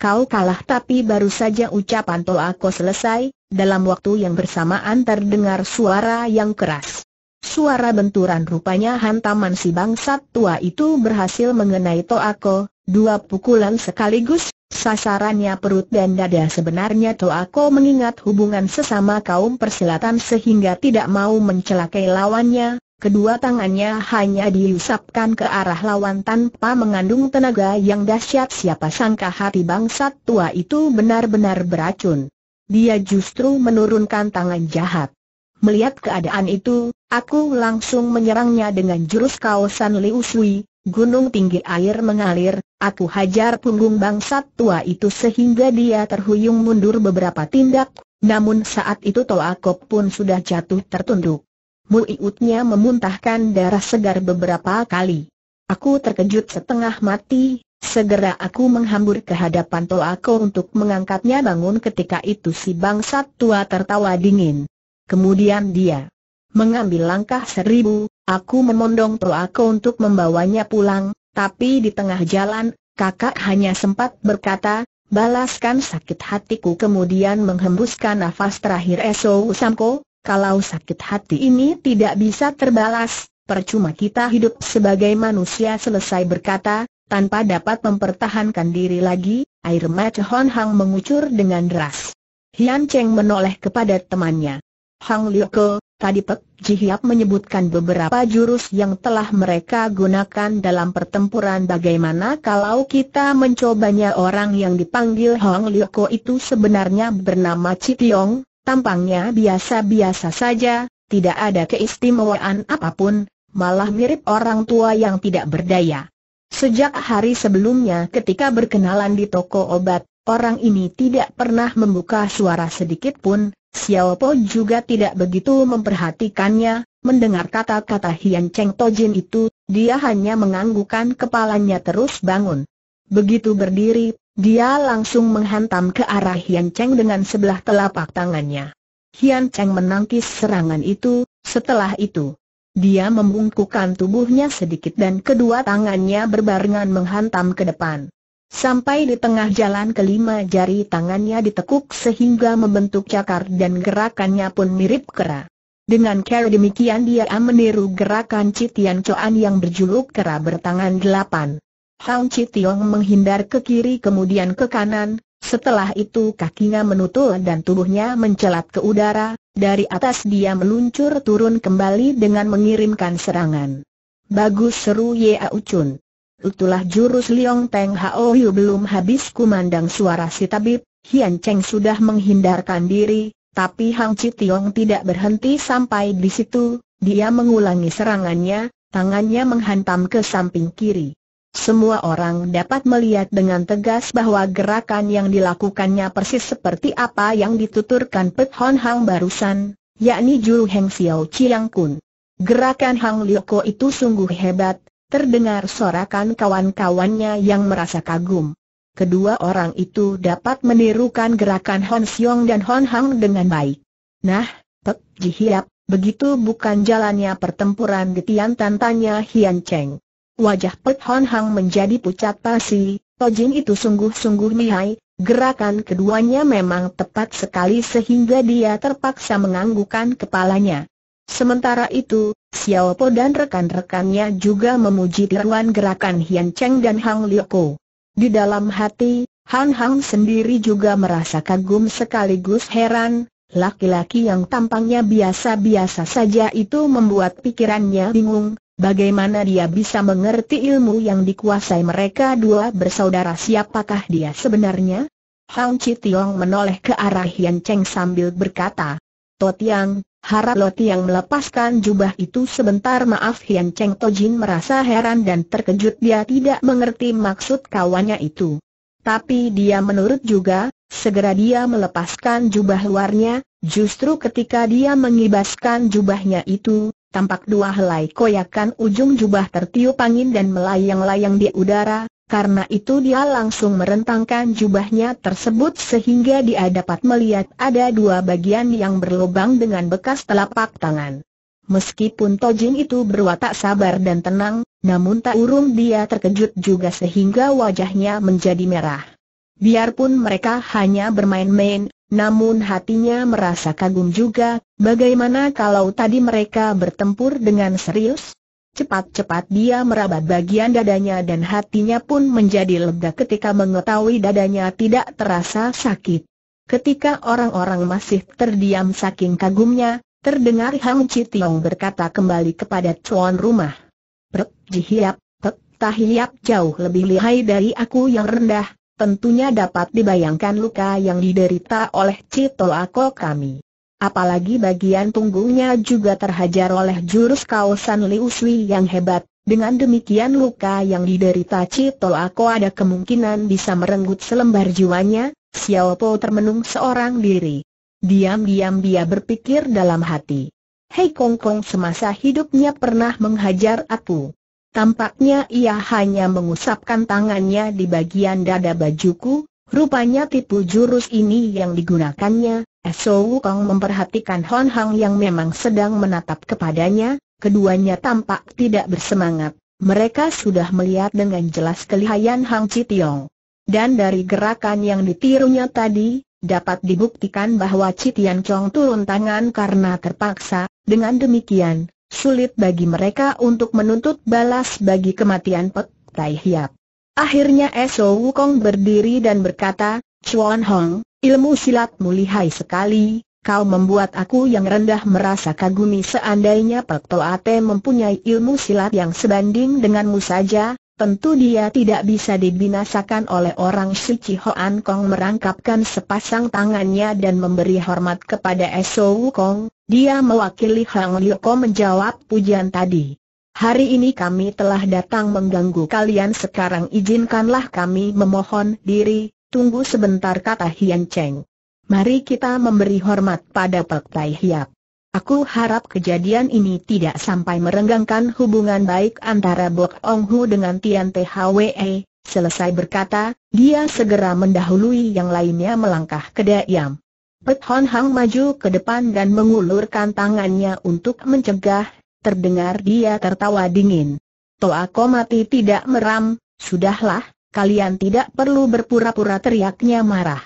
Kau kalah tapi baru saja ucapan Toako selesai, dalam waktu yang bersamaan terdengar suara yang keras. Suara benturan rupanya hantaman si bangsat tua itu berhasil mengenai Toako, dua pukulan sekaligus, sasarannya perut dan dada sebenarnya Toako mengingat hubungan sesama kaum persilatan sehingga tidak mau mencelakai lawannya, Kedua tangannya hanya diusapkan ke arah lawan tanpa mengandung tenaga yang dahsyat siapa sangka hati bangsat tua itu benar-benar beracun. Dia justru menurunkan tangan jahat. Melihat keadaan itu, aku langsung menyerangnya dengan jurus kaosan Liu gunung tinggi air mengalir, aku hajar punggung bangsat tua itu sehingga dia terhuyung mundur beberapa tindak, namun saat itu Kok pun sudah jatuh tertunduk. Muiutnya memuntahkan darah segar beberapa kali. Aku terkejut setengah mati, segera aku menghambur ke hadapan Toako untuk mengangkatnya bangun ketika itu si bangsat tua tertawa dingin. Kemudian dia mengambil langkah seribu, aku memondong Toako untuk membawanya pulang, tapi di tengah jalan, kakak hanya sempat berkata, balaskan sakit hatiku kemudian menghembuskan nafas terakhir Eso Samko, kalau sakit hati ini tidak bisa terbalas, percuma kita hidup sebagai manusia selesai berkata, tanpa dapat mempertahankan diri lagi, air mata Hon Hang mengucur dengan deras. Hian Cheng menoleh kepada temannya. Hang Liu Ke, tadi Pek Ji Hiap menyebutkan beberapa jurus yang telah mereka gunakan dalam pertempuran bagaimana kalau kita mencobanya orang yang dipanggil Hang Ko itu sebenarnya bernama Citiong, Tampangnya biasa-biasa saja, tidak ada keistimewaan apapun, malah mirip orang tua yang tidak berdaya. Sejak hari sebelumnya ketika berkenalan di toko obat, orang ini tidak pernah membuka suara sedikit pun, Xiao Po juga tidak begitu memperhatikannya, mendengar kata-kata Hian Cheng Tojin itu, dia hanya menganggukan kepalanya terus bangun. Begitu berdiri, dia langsung menghantam ke arah Hian Cheng dengan sebelah telapak tangannya. Hian Cheng menangkis serangan itu, setelah itu. Dia membungkukkan tubuhnya sedikit dan kedua tangannya berbarengan menghantam ke depan. Sampai di tengah jalan kelima jari tangannya ditekuk sehingga membentuk cakar dan gerakannya pun mirip kera. Dengan cara demikian dia meniru gerakan Citian Coan yang berjuluk kera bertangan delapan. Hang Chi Tiong menghindar ke kiri kemudian ke kanan, setelah itu kakinya menutul dan tubuhnya mencelat ke udara, dari atas dia meluncur turun kembali dengan mengirimkan serangan. Bagus seru Yau Chun. Itulah jurus Liong Teng Hao Yu belum habis kumandang suara si tabib, Hian Cheng sudah menghindarkan diri, tapi Hang Chi Tiong tidak berhenti sampai di situ, dia mengulangi serangannya, tangannya menghantam ke samping kiri. Semua orang dapat melihat dengan tegas bahwa gerakan yang dilakukannya persis seperti apa yang dituturkan Pet Hon Hang barusan, yakni Ju Heng Xiao Chiang Kun. Gerakan Hang Lioko itu sungguh hebat, terdengar sorakan kawan-kawannya yang merasa kagum. Kedua orang itu dapat menirukan gerakan Hon Xiong dan Hon Hang dengan baik. Nah, Pek Ji Hiap, begitu bukan jalannya pertempuran di Tantanya Hian Cheng. Wajah Pek Hon Hang menjadi pucat pasi, Tojin itu sungguh-sungguh mihai, gerakan keduanya memang tepat sekali sehingga dia terpaksa menganggukkan kepalanya. Sementara itu, Xiao Po dan rekan-rekannya juga memuji tiruan gerakan Hian Cheng dan Hang Lioko. Di dalam hati, Han Hang sendiri juga merasa kagum sekaligus heran, laki-laki yang tampangnya biasa-biasa saja itu membuat pikirannya bingung, Bagaimana dia bisa mengerti ilmu yang dikuasai mereka dua bersaudara siapakah dia sebenarnya? Hang Chi Tiong menoleh ke arah Hian Cheng sambil berkata, Totiang, harap Lo Tiang melepaskan jubah itu sebentar maaf Hian Cheng Tojin merasa heran dan terkejut dia tidak mengerti maksud kawannya itu. Tapi dia menurut juga, segera dia melepaskan jubah luarnya, justru ketika dia mengibaskan jubahnya itu, tampak dua helai koyakan ujung jubah tertiup angin dan melayang-layang di udara, karena itu dia langsung merentangkan jubahnya tersebut sehingga dia dapat melihat ada dua bagian yang berlubang dengan bekas telapak tangan. Meskipun Tojin itu berwatak sabar dan tenang, namun tak urung dia terkejut juga sehingga wajahnya menjadi merah. Biarpun mereka hanya bermain-main, namun hatinya merasa kagum juga Bagaimana kalau tadi mereka bertempur dengan serius? Cepat-cepat dia meraba bagian dadanya dan hatinya pun menjadi lega ketika mengetahui dadanya tidak terasa sakit. Ketika orang-orang masih terdiam saking kagumnya, terdengar Hang Tiong berkata kembali kepada tuan rumah. Prek jihiap, pek tahiap jauh lebih lihai dari aku yang rendah, tentunya dapat dibayangkan luka yang diderita oleh Cito Ako kami apalagi bagian punggungnya juga terhajar oleh jurus kaosan Liu Sui yang hebat. Dengan demikian luka yang diderita Cito Ako ada kemungkinan bisa merenggut selembar jiwanya, Xiao Po termenung seorang diri. Diam-diam dia berpikir dalam hati. Hei Kong Kong semasa hidupnya pernah menghajar aku. Tampaknya ia hanya mengusapkan tangannya di bagian dada bajuku, rupanya tipu jurus ini yang digunakannya, So Kong memperhatikan Hon Hang yang memang sedang menatap kepadanya, keduanya tampak tidak bersemangat. Mereka sudah melihat dengan jelas kelihayan Hang Tiong. Dan dari gerakan yang ditirunya tadi, dapat dibuktikan bahwa Chi Tian Chong turun tangan karena terpaksa, dengan demikian, sulit bagi mereka untuk menuntut balas bagi kematian Pek Tai Hiap. Akhirnya Wu Kong berdiri dan berkata, Chuan Hong, Ilmu silat lihai sekali, kau membuat aku yang rendah merasa kagumi seandainya Pak Ate mempunyai ilmu silat yang sebanding denganmu saja, tentu dia tidak bisa dibinasakan oleh orang si Cihoan Kong merangkapkan sepasang tangannya dan memberi hormat kepada Esou Kong, dia mewakili Hang Lioko menjawab pujian tadi. Hari ini kami telah datang mengganggu kalian sekarang izinkanlah kami memohon diri, Tunggu sebentar kata Hian Cheng. Mari kita memberi hormat pada Pek Tai Hiap. Aku harap kejadian ini tidak sampai merenggangkan hubungan baik antara Bok Ong Hu dengan Tian THWE. Selesai berkata, dia segera mendahului yang lainnya melangkah ke da'iam. Pet Hon Hang maju ke depan dan mengulurkan tangannya untuk mencegah, terdengar dia tertawa dingin. Toa mati tidak meram, sudahlah, Kalian tidak perlu berpura-pura teriaknya marah.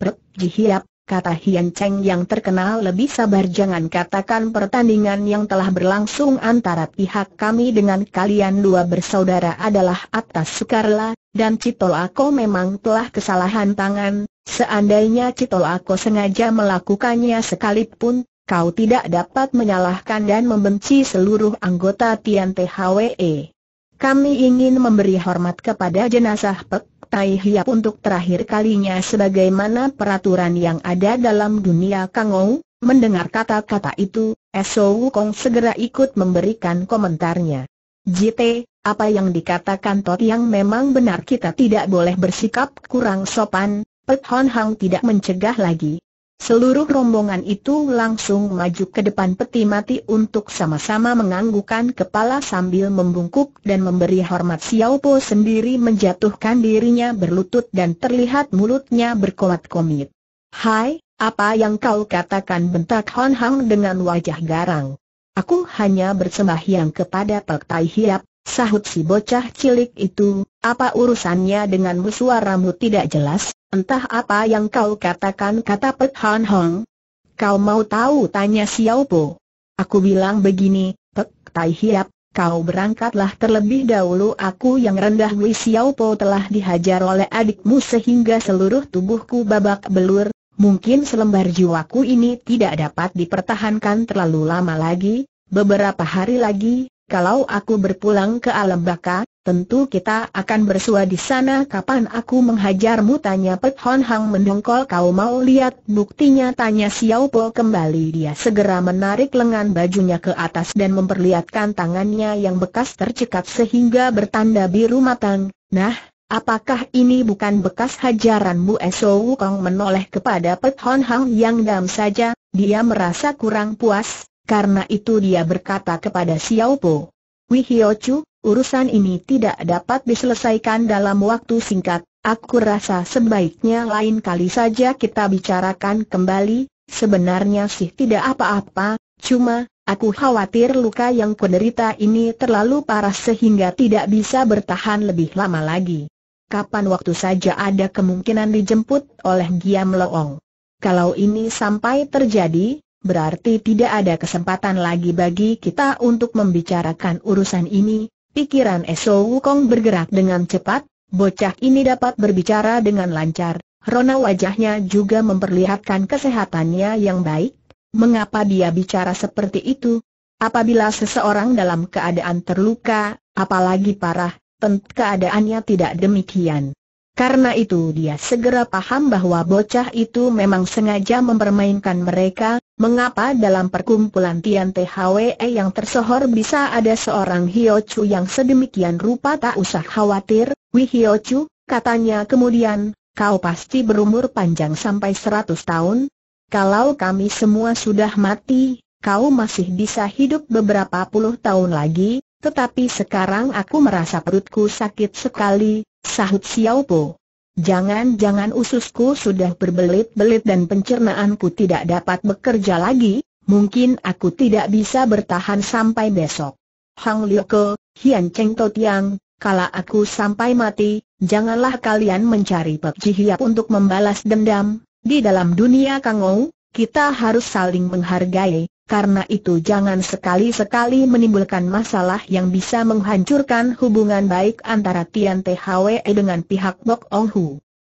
Prek, jihiap, kata Hian Cheng yang terkenal lebih sabar jangan katakan pertandingan yang telah berlangsung antara pihak kami dengan kalian dua bersaudara adalah atas sukarela, dan Citol Ako memang telah kesalahan tangan, seandainya Citol Ako sengaja melakukannya sekalipun, kau tidak dapat menyalahkan dan membenci seluruh anggota Tian THWE. Kami ingin memberi hormat kepada jenazah Pek Tai Hiap untuk terakhir kalinya sebagaimana peraturan yang ada dalam dunia Kangou. Mendengar kata-kata itu, So Kong segera ikut memberikan komentarnya. JT, apa yang dikatakan Tot yang memang benar kita tidak boleh bersikap kurang sopan, Pek Hon Hang tidak mencegah lagi. Seluruh rombongan itu langsung maju ke depan peti mati untuk sama-sama menganggukkan kepala sambil membungkuk dan memberi hormat Xiao Po sendiri menjatuhkan dirinya berlutut dan terlihat mulutnya berkomat komit. Hai, apa yang kau katakan bentak Hon Hang dengan wajah garang. Aku hanya bersembahyang kepada Pak Tai Hiap, sahut si bocah cilik itu, apa urusannya dengan musuh suaramu tidak jelas? Entah apa yang kau katakan kata Pek Han Hong. Kau mau tahu tanya Xiao Po. Aku bilang begini, Pek Tai Hiap, kau berangkatlah terlebih dahulu aku yang rendah Wei Xiao Po telah dihajar oleh adikmu sehingga seluruh tubuhku babak belur, mungkin selembar jiwaku ini tidak dapat dipertahankan terlalu lama lagi, beberapa hari lagi, kalau aku berpulang ke alam baka, Tentu kita akan bersua di sana kapan aku menghajarmu tanya Pet Hon Hang mendongkol kau mau lihat buktinya tanya Xiao Po kembali dia segera menarik lengan bajunya ke atas dan memperlihatkan tangannya yang bekas tercekat sehingga bertanda biru matang. Nah, apakah ini bukan bekas hajaranmu Soo Wukong menoleh kepada Pet Hon Hang yang dam saja, dia merasa kurang puas, karena itu dia berkata kepada Xiao Po. Wihiochu urusan ini tidak dapat diselesaikan dalam waktu singkat, aku rasa sebaiknya lain kali saja kita bicarakan kembali, sebenarnya sih tidak apa-apa, cuma, aku khawatir luka yang penderita ini terlalu parah sehingga tidak bisa bertahan lebih lama lagi. Kapan waktu saja ada kemungkinan dijemput oleh Giam Loong. Kalau ini sampai terjadi, berarti tidak ada kesempatan lagi bagi kita untuk membicarakan urusan ini, Pikiran Eso Wukong bergerak dengan cepat, bocah ini dapat berbicara dengan lancar, rona wajahnya juga memperlihatkan kesehatannya yang baik. Mengapa dia bicara seperti itu? Apabila seseorang dalam keadaan terluka, apalagi parah, tentu keadaannya tidak demikian. Karena itu dia segera paham bahwa bocah itu memang sengaja mempermainkan mereka, mengapa dalam perkumpulan Tian THWE yang tersohor bisa ada seorang Hiochu yang sedemikian rupa tak usah khawatir, Wi Chu, katanya kemudian, kau pasti berumur panjang sampai 100 tahun. Kalau kami semua sudah mati, kau masih bisa hidup beberapa puluh tahun lagi, tetapi sekarang aku merasa perutku sakit sekali, sahut Xiao Xiaopo. Jangan-jangan ususku sudah berbelit-belit dan pencernaanku tidak dapat bekerja lagi, mungkin aku tidak bisa bertahan sampai besok. Hang Ke, Hian Cheng To Tiang, kalau aku sampai mati, janganlah kalian mencari Pek Ji untuk membalas dendam, di dalam dunia Kangou, kita harus saling menghargai, karena itu jangan sekali-sekali menimbulkan masalah yang bisa menghancurkan hubungan baik antara Tian THWE dengan pihak Bok Ong Hu.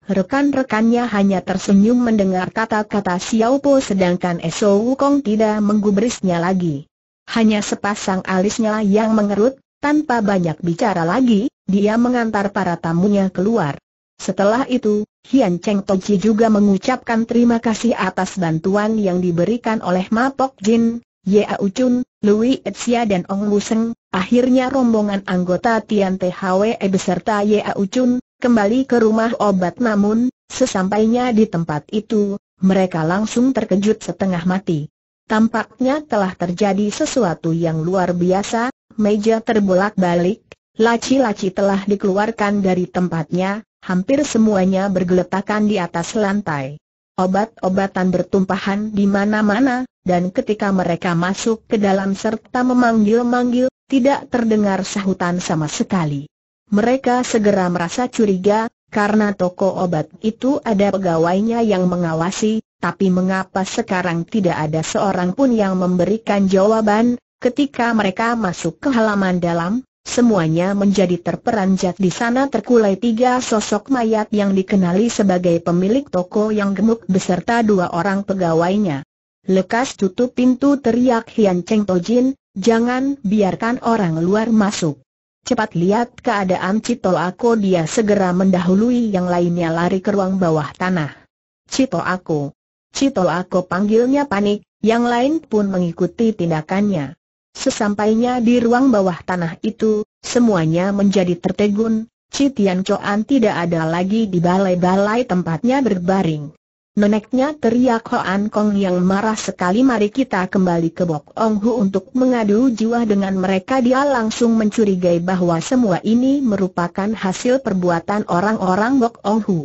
Rekan-rekannya hanya tersenyum mendengar kata-kata Xiao Po sedangkan Eso Wukong tidak menggubrisnya lagi. Hanya sepasang alisnya yang mengerut, tanpa banyak bicara lagi, dia mengantar para tamunya keluar. Setelah itu, Hian Cheng Toji juga mengucapkan terima kasih atas bantuan yang diberikan oleh Mapok Jin, Yau Chun, Lui Etsia dan Ong Wuseng. Akhirnya rombongan anggota Tian THWE beserta Yau Chun kembali ke rumah obat namun, sesampainya di tempat itu, mereka langsung terkejut setengah mati. Tampaknya telah terjadi sesuatu yang luar biasa, meja terbolak-balik, laci-laci telah dikeluarkan dari tempatnya, hampir semuanya bergeletakan di atas lantai. Obat-obatan bertumpahan di mana-mana, dan ketika mereka masuk ke dalam serta memanggil-manggil, tidak terdengar sahutan sama sekali. Mereka segera merasa curiga, karena toko obat itu ada pegawainya yang mengawasi, tapi mengapa sekarang tidak ada seorang pun yang memberikan jawaban, ketika mereka masuk ke halaman dalam, Semuanya menjadi terperanjat di sana terkulai tiga sosok mayat yang dikenali sebagai pemilik toko yang gemuk beserta dua orang pegawainya. Lekas tutup pintu teriak Hian Cheng Tojin, jangan biarkan orang luar masuk. Cepat lihat keadaan Cito Ako dia segera mendahului yang lainnya lari ke ruang bawah tanah. Cito Ako. Cito Ako panggilnya panik, yang lain pun mengikuti tindakannya. Sesampainya di ruang bawah tanah itu, semuanya menjadi tertegun, Citian Coan tidak ada lagi di balai-balai tempatnya berbaring. Neneknya teriak Hoan Kong yang marah sekali mari kita kembali ke Bok Ong Hu untuk mengadu jiwa dengan mereka dia langsung mencurigai bahwa semua ini merupakan hasil perbuatan orang-orang Bok Ong Hu.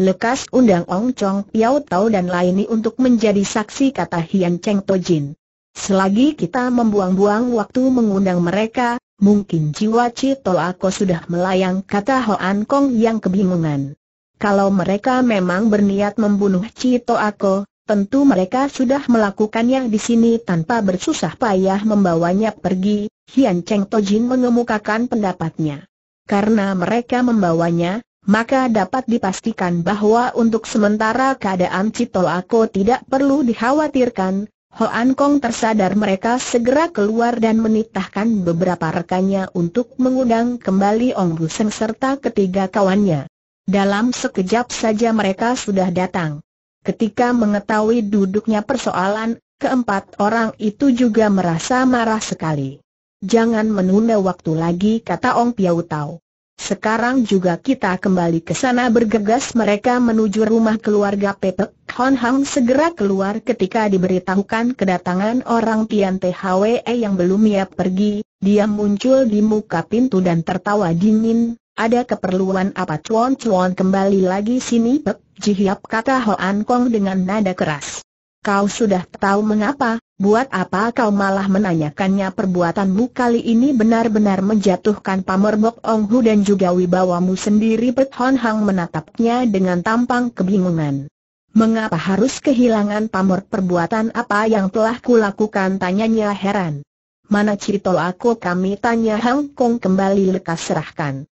Lekas undang Ong Chong Piao Tau dan lainnya untuk menjadi saksi kata Hian Cheng Tojin. Selagi kita membuang-buang waktu mengundang mereka, mungkin jiwa Cito Ako sudah melayang kata Hoan Kong yang kebingungan. Kalau mereka memang berniat membunuh Cito Ako, tentu mereka sudah melakukannya di sini tanpa bersusah payah membawanya pergi, Hian Cheng Tojin mengemukakan pendapatnya. Karena mereka membawanya, maka dapat dipastikan bahwa untuk sementara keadaan Cito Ako tidak perlu dikhawatirkan, Hoan Kong tersadar mereka segera keluar dan menitahkan beberapa rekannya untuk mengundang kembali Ong Buseng serta ketiga kawannya. Dalam sekejap saja mereka sudah datang. Ketika mengetahui duduknya persoalan, keempat orang itu juga merasa marah sekali. Jangan menunda waktu lagi kata Ong Piau Tau. Sekarang juga kita kembali ke sana bergegas mereka menuju rumah keluarga Pepe. Hon Hang segera keluar ketika diberitahukan kedatangan orang Tian THWE yang belum ia pergi, dia muncul di muka pintu dan tertawa dingin, ada keperluan apa cuan-cuan kembali lagi sini Pek Jihyap kata Hoan Kong dengan nada keras. Kau sudah tahu mengapa, buat apa kau malah menanyakannya perbuatanmu kali ini benar-benar menjatuhkan pamor Bok Ong Hu dan juga wibawamu sendiri Pet Hon Hang menatapnya dengan tampang kebingungan. Mengapa harus kehilangan pamor perbuatan apa yang telah kulakukan tanyanya heran. Mana cerita aku kami tanya Hang Kong kembali lekas serahkan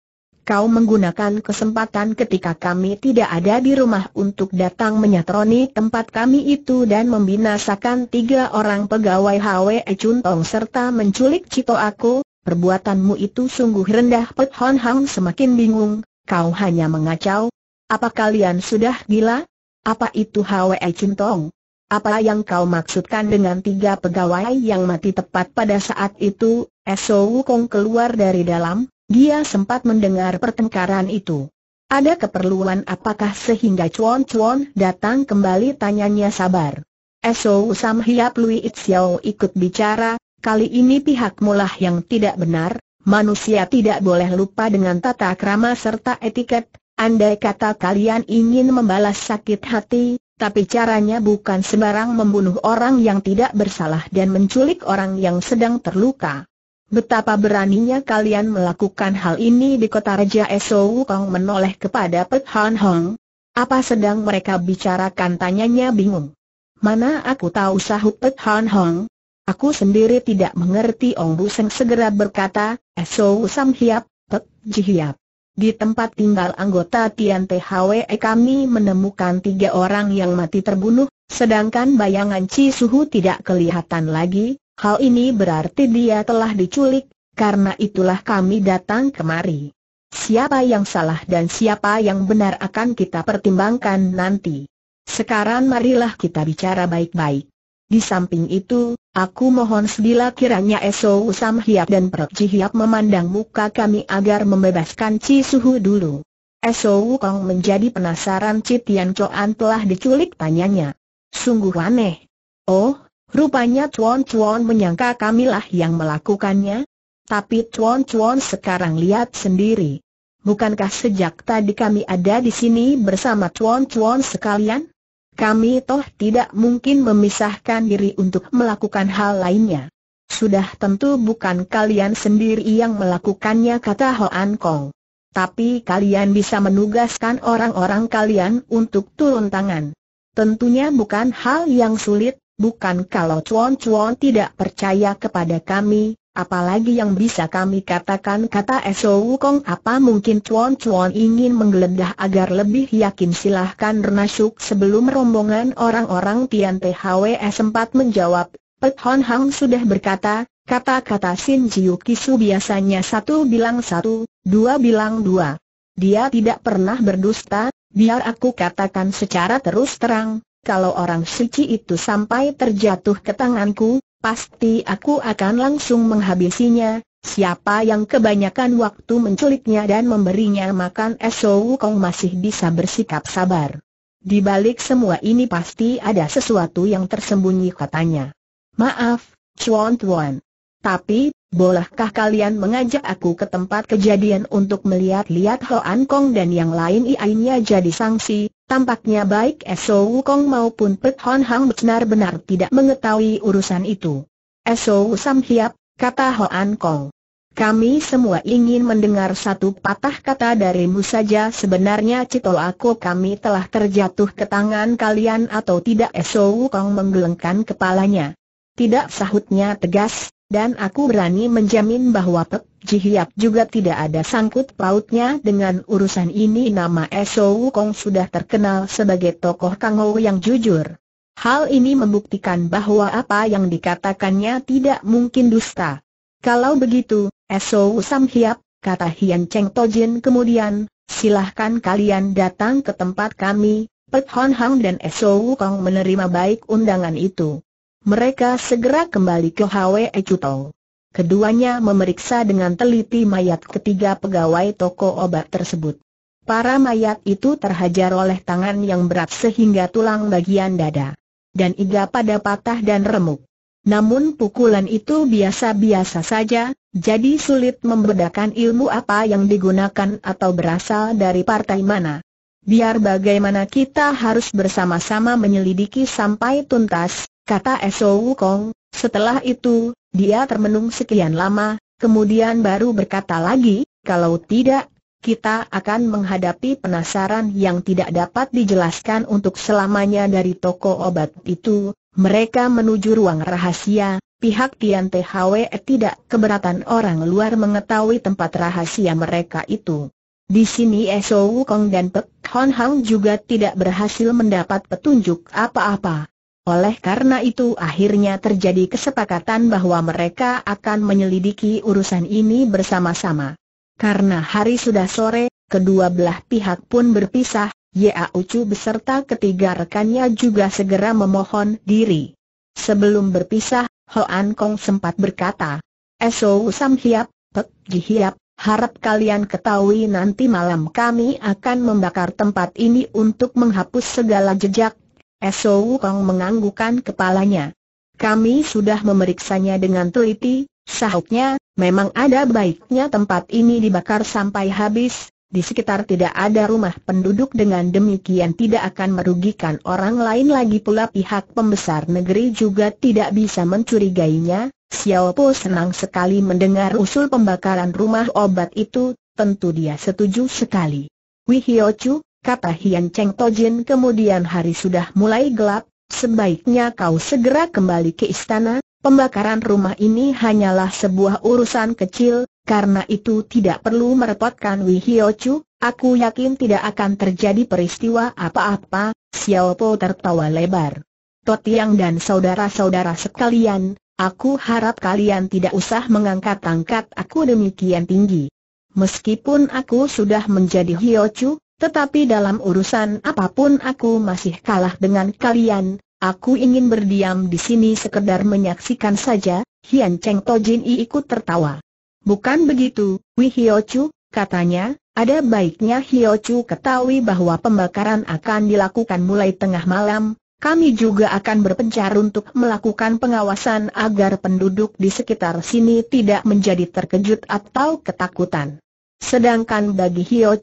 kau menggunakan kesempatan ketika kami tidak ada di rumah untuk datang menyatroni tempat kami itu dan membinasakan tiga orang pegawai Hwe Tong serta menculik Cito aku, perbuatanmu itu sungguh rendah Pet Hon Hang semakin bingung, kau hanya mengacau. Apa kalian sudah gila? Apa itu Hwe Tong? Apa yang kau maksudkan dengan tiga pegawai yang mati tepat pada saat itu, Esou Kong keluar dari dalam? Dia sempat mendengar pertengkaran itu. Ada keperluan apakah sehingga Chuan Chuan datang kembali tanyanya sabar. Eso Sam Hiap Lui Xiao ikut bicara, kali ini pihak mulah yang tidak benar, manusia tidak boleh lupa dengan tata krama serta etiket, andai kata kalian ingin membalas sakit hati, tapi caranya bukan sembarang membunuh orang yang tidak bersalah dan menculik orang yang sedang terluka. Betapa beraninya kalian melakukan hal ini di kota Raja Esau Kong menoleh kepada Pek Han Hong. Apa sedang mereka bicarakan tanyanya bingung. Mana aku tahu sahut Pek Han Hong? Aku sendiri tidak mengerti Ong Buseng segera berkata, Esau Sam Hiap, Pek Ji Hiap. Di tempat tinggal anggota Tian THWE eh, kami menemukan tiga orang yang mati terbunuh, sedangkan bayangan Ci Suhu tidak kelihatan lagi, Hal ini berarti dia telah diculik, karena itulah kami datang kemari. Siapa yang salah dan siapa yang benar akan kita pertimbangkan nanti. Sekarang marilah kita bicara baik-baik. Di samping itu, aku mohon sebila kiranya Eso Usam Hiap dan Prok Ji memandang muka kami agar membebaskan Ci Suhu dulu. Eso Wukong menjadi penasaran Ci Tian Coan telah diculik tanyanya. Sungguh aneh. Oh, Rupanya Chuan Chuan menyangka kamilah yang melakukannya, tapi Chuan Chuan sekarang lihat sendiri. Bukankah sejak tadi kami ada di sini bersama Chuan Chuan sekalian? Kami toh tidak mungkin memisahkan diri untuk melakukan hal lainnya. Sudah tentu bukan kalian sendiri yang melakukannya kata Hoan Kong. Tapi kalian bisa menugaskan orang-orang kalian untuk turun tangan. Tentunya bukan hal yang sulit, Bukan kalau cuan-cuan tidak percaya kepada kami, apalagi yang bisa kami katakan kata Eso Wukong apa mungkin cuan-cuan ingin menggeledah agar lebih yakin silahkan renasuk sebelum rombongan orang-orang Tian THWE sempat menjawab, Pek Hon Hang sudah berkata, kata-kata Sin Jiu Kisu biasanya satu bilang satu, dua bilang dua. Dia tidak pernah berdusta, biar aku katakan secara terus terang, kalau orang suci itu sampai terjatuh ke tanganku, pasti aku akan langsung menghabisinya, Siapa yang kebanyakan waktu menculiknya dan memberinya makan Esau kau masih bisa bersikap sabar. Di balik semua ini pasti ada sesuatu yang tersembunyi katanya. Maaf, Chuan Tuan. Tapi, bolehkah kalian mengajak aku ke tempat kejadian untuk melihat-lihat Hoan Kong dan yang lain iainya jadi sanksi? Tampaknya baik Eso Wukong maupun Pet Hon Hang benar-benar tidak mengetahui urusan itu. Eso Sam Hiap, kata Hoan Kong. Kami semua ingin mendengar satu patah kata darimu saja sebenarnya citol aku kami telah terjatuh ke tangan kalian atau tidak Eso Wukong menggelengkan kepalanya. Tidak sahutnya tegas, dan aku berani menjamin bahwa Pek Jihyap juga tidak ada sangkut pautnya dengan urusan ini nama Eso Kong sudah terkenal sebagai tokoh Kang Kangou yang jujur. Hal ini membuktikan bahwa apa yang dikatakannya tidak mungkin dusta. Kalau begitu, Esou Sam Hiap, kata Hian Cheng Tojin kemudian, silahkan kalian datang ke tempat kami, Pek Hon Hang dan Eso Kong menerima baik undangan itu. Mereka segera kembali ke Hwe Chutong. Keduanya memeriksa dengan teliti mayat ketiga pegawai toko obat tersebut. Para mayat itu terhajar oleh tangan yang berat sehingga tulang bagian dada dan iga pada patah dan remuk. Namun pukulan itu biasa-biasa saja, jadi sulit membedakan ilmu apa yang digunakan atau berasal dari partai mana. Biar bagaimana kita harus bersama-sama menyelidiki sampai tuntas, kata Esau Kong. setelah itu, dia termenung sekian lama, kemudian baru berkata lagi, kalau tidak, kita akan menghadapi penasaran yang tidak dapat dijelaskan untuk selamanya dari toko obat itu, mereka menuju ruang rahasia, pihak Tian THW tidak keberatan orang luar mengetahui tempat rahasia mereka itu. Di sini Esau Kong dan Pek Hon Hang juga tidak berhasil mendapat petunjuk apa-apa. Oleh karena itu akhirnya terjadi kesepakatan bahwa mereka akan menyelidiki urusan ini bersama-sama. Karena hari sudah sore, kedua belah pihak pun berpisah, Ya Ucu beserta ketiga rekannya juga segera memohon diri. Sebelum berpisah, Hoan Kong sempat berkata, eso Sam Hiap, Pek Ji Hiap, harap kalian ketahui nanti malam kami akan membakar tempat ini untuk menghapus segala jejak Eso Wukong menganggukan kepalanya. Kami sudah memeriksanya dengan teliti, sahutnya, memang ada baiknya tempat ini dibakar sampai habis, di sekitar tidak ada rumah penduduk dengan demikian tidak akan merugikan orang lain lagi pula pihak pembesar negeri juga tidak bisa mencurigainya, Xiao Po senang sekali mendengar usul pembakaran rumah obat itu, tentu dia setuju sekali. Wihio Chu, kata Hian Cheng Tojin kemudian hari sudah mulai gelap, sebaiknya kau segera kembali ke istana, pembakaran rumah ini hanyalah sebuah urusan kecil, karena itu tidak perlu merepotkan Wei Hio Chu, aku yakin tidak akan terjadi peristiwa apa-apa, Xiao Po tertawa lebar. Totiang dan saudara-saudara sekalian, aku harap kalian tidak usah mengangkat-angkat aku demikian tinggi. Meskipun aku sudah menjadi Hiochu, tetapi dalam urusan apapun aku masih kalah dengan kalian, aku ingin berdiam di sini sekedar menyaksikan saja, Hian Cheng Tojin I ikut tertawa. Bukan begitu, Wei Hyo Chu, katanya, ada baiknya Hyo Chu ketahui bahwa pembakaran akan dilakukan mulai tengah malam, kami juga akan berpencar untuk melakukan pengawasan agar penduduk di sekitar sini tidak menjadi terkejut atau ketakutan. Sedangkan bagi Hyo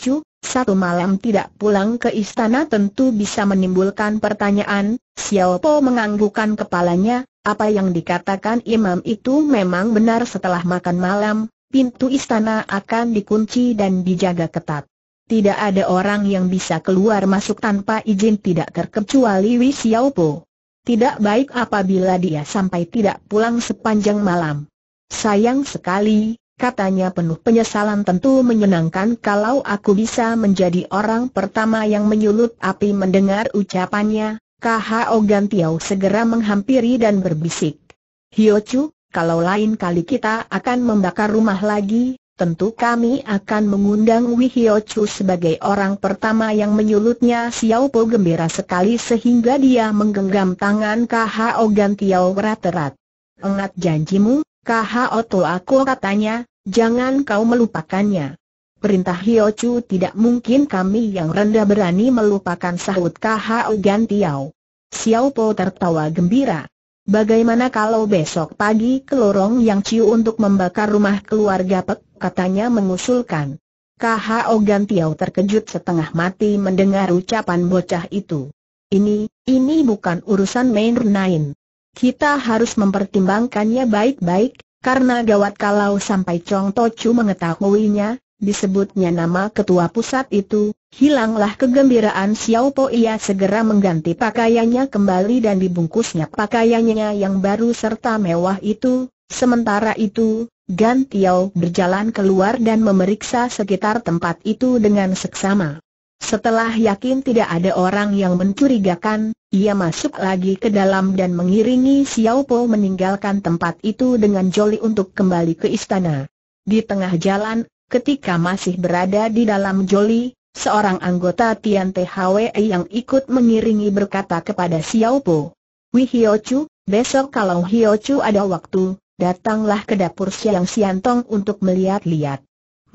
satu malam tidak pulang ke istana tentu bisa menimbulkan pertanyaan, Xiao Po menganggukkan kepalanya, apa yang dikatakan imam itu memang benar setelah makan malam, pintu istana akan dikunci dan dijaga ketat. Tidak ada orang yang bisa keluar masuk tanpa izin tidak terkecuali Wei Xiao Po. Tidak baik apabila dia sampai tidak pulang sepanjang malam. Sayang sekali, Katanya penuh penyesalan tentu menyenangkan kalau aku bisa menjadi orang pertama yang menyulut api mendengar ucapannya, KHO Gantiau segera menghampiri dan berbisik. Hiochu, kalau lain kali kita akan membakar rumah lagi, tentu kami akan mengundang Wi Hiochu sebagai orang pertama yang menyulutnya Xiao Po gembira sekali sehingga dia menggenggam tangan KHO Gantiau erat-erat. Engat janjimu, Oto aku katanya, jangan kau melupakannya. Perintah Hiochu tidak mungkin kami yang rendah berani melupakan sahut Kahao Gantiao. Xiao Po tertawa gembira. Bagaimana kalau besok pagi ke lorong yang ciu untuk membakar rumah keluarga Pek, katanya mengusulkan. Kahao Gantiao terkejut setengah mati mendengar ucapan bocah itu. Ini, ini bukan urusan main-main. Kita harus mempertimbangkannya baik-baik, karena gawat kalau sampai Chong Tochu mengetahuinya, disebutnya nama ketua pusat itu, hilanglah kegembiraan Xiao Po ia segera mengganti pakaiannya kembali dan dibungkusnya pakaiannya yang baru serta mewah itu, sementara itu, Gan Tiao berjalan keluar dan memeriksa sekitar tempat itu dengan seksama. Setelah yakin tidak ada orang yang mencurigakan, ia masuk lagi ke dalam dan mengiringi Xiao Po meninggalkan tempat itu dengan joli untuk kembali ke istana. Di tengah jalan, ketika masih berada di dalam joli, seorang anggota Tian THWE yang ikut mengiringi berkata kepada Xiao Po, Wei Hio Chu, besok kalau Hio Chu ada waktu, datanglah ke dapur Siang Siantong untuk melihat-lihat.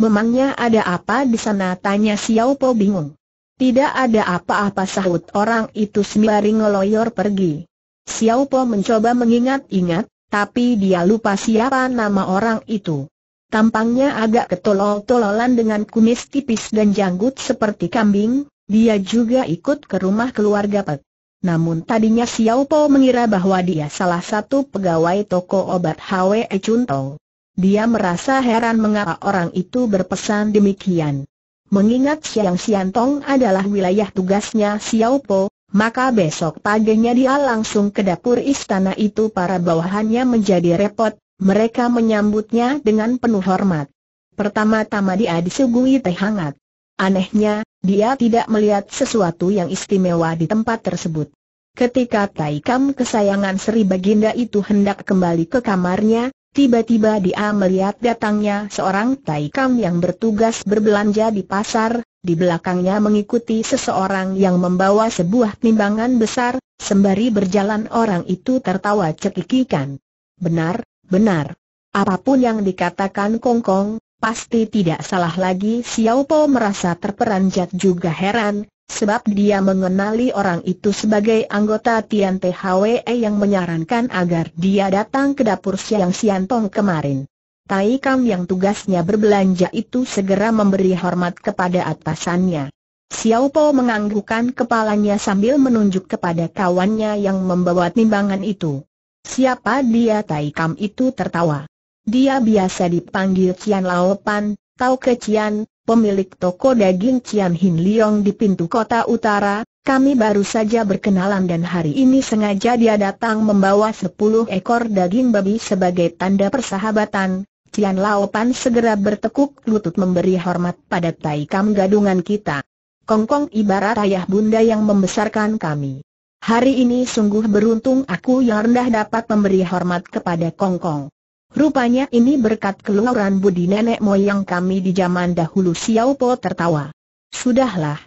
Memangnya ada apa di sana? Tanya Xiao Po bingung. Tidak ada apa-apa sahut orang itu sembari ngeloyor pergi. Xiao Po mencoba mengingat-ingat, tapi dia lupa siapa nama orang itu. Tampangnya agak ketolol-tololan dengan kumis tipis dan janggut seperti kambing, dia juga ikut ke rumah keluarga Pek. Namun tadinya Xiao Po mengira bahwa dia salah satu pegawai toko obat Hwe Chun Dia merasa heran mengapa orang itu berpesan demikian. Mengingat Siang Siantong adalah wilayah tugasnya Xiao Po, maka besok paginya dia langsung ke dapur istana itu para bawahannya menjadi repot, mereka menyambutnya dengan penuh hormat. Pertama-tama dia disuguhi teh hangat. Anehnya, dia tidak melihat sesuatu yang istimewa di tempat tersebut. Ketika Taikam kesayangan Sri Baginda itu hendak kembali ke kamarnya, Tiba-tiba dia melihat datangnya seorang taikam yang bertugas berbelanja di pasar, di belakangnya mengikuti seseorang yang membawa sebuah timbangan besar, sembari berjalan orang itu tertawa cekikikan. Benar, benar. Apapun yang dikatakan Kongkong, pasti tidak salah lagi Xiao Po merasa terperanjat juga heran, sebab dia mengenali orang itu sebagai anggota Tian PHWE yang menyarankan agar dia datang ke dapur Siang Siantong kemarin. Tai Kam yang tugasnya berbelanja itu segera memberi hormat kepada atasannya. Xiao Po menganggukkan kepalanya sambil menunjuk kepada kawannya yang membawa timbangan itu. Siapa dia Tai Kam itu tertawa. Dia biasa dipanggil Cian Pan, Tau Ke Cian, pemilik toko daging Cian Hin Liong di pintu kota utara, kami baru saja berkenalan dan hari ini sengaja dia datang membawa 10 ekor daging babi sebagai tanda persahabatan. Cian Laopan segera bertekuk lutut memberi hormat pada Tai Kam gadungan kita. Kongkong ibarat ayah bunda yang membesarkan kami. Hari ini sungguh beruntung aku yang rendah dapat memberi hormat kepada Kongkong. Rupanya ini berkat keluaran budi nenek moyang kami di zaman dahulu Xiao Po tertawa. Sudahlah.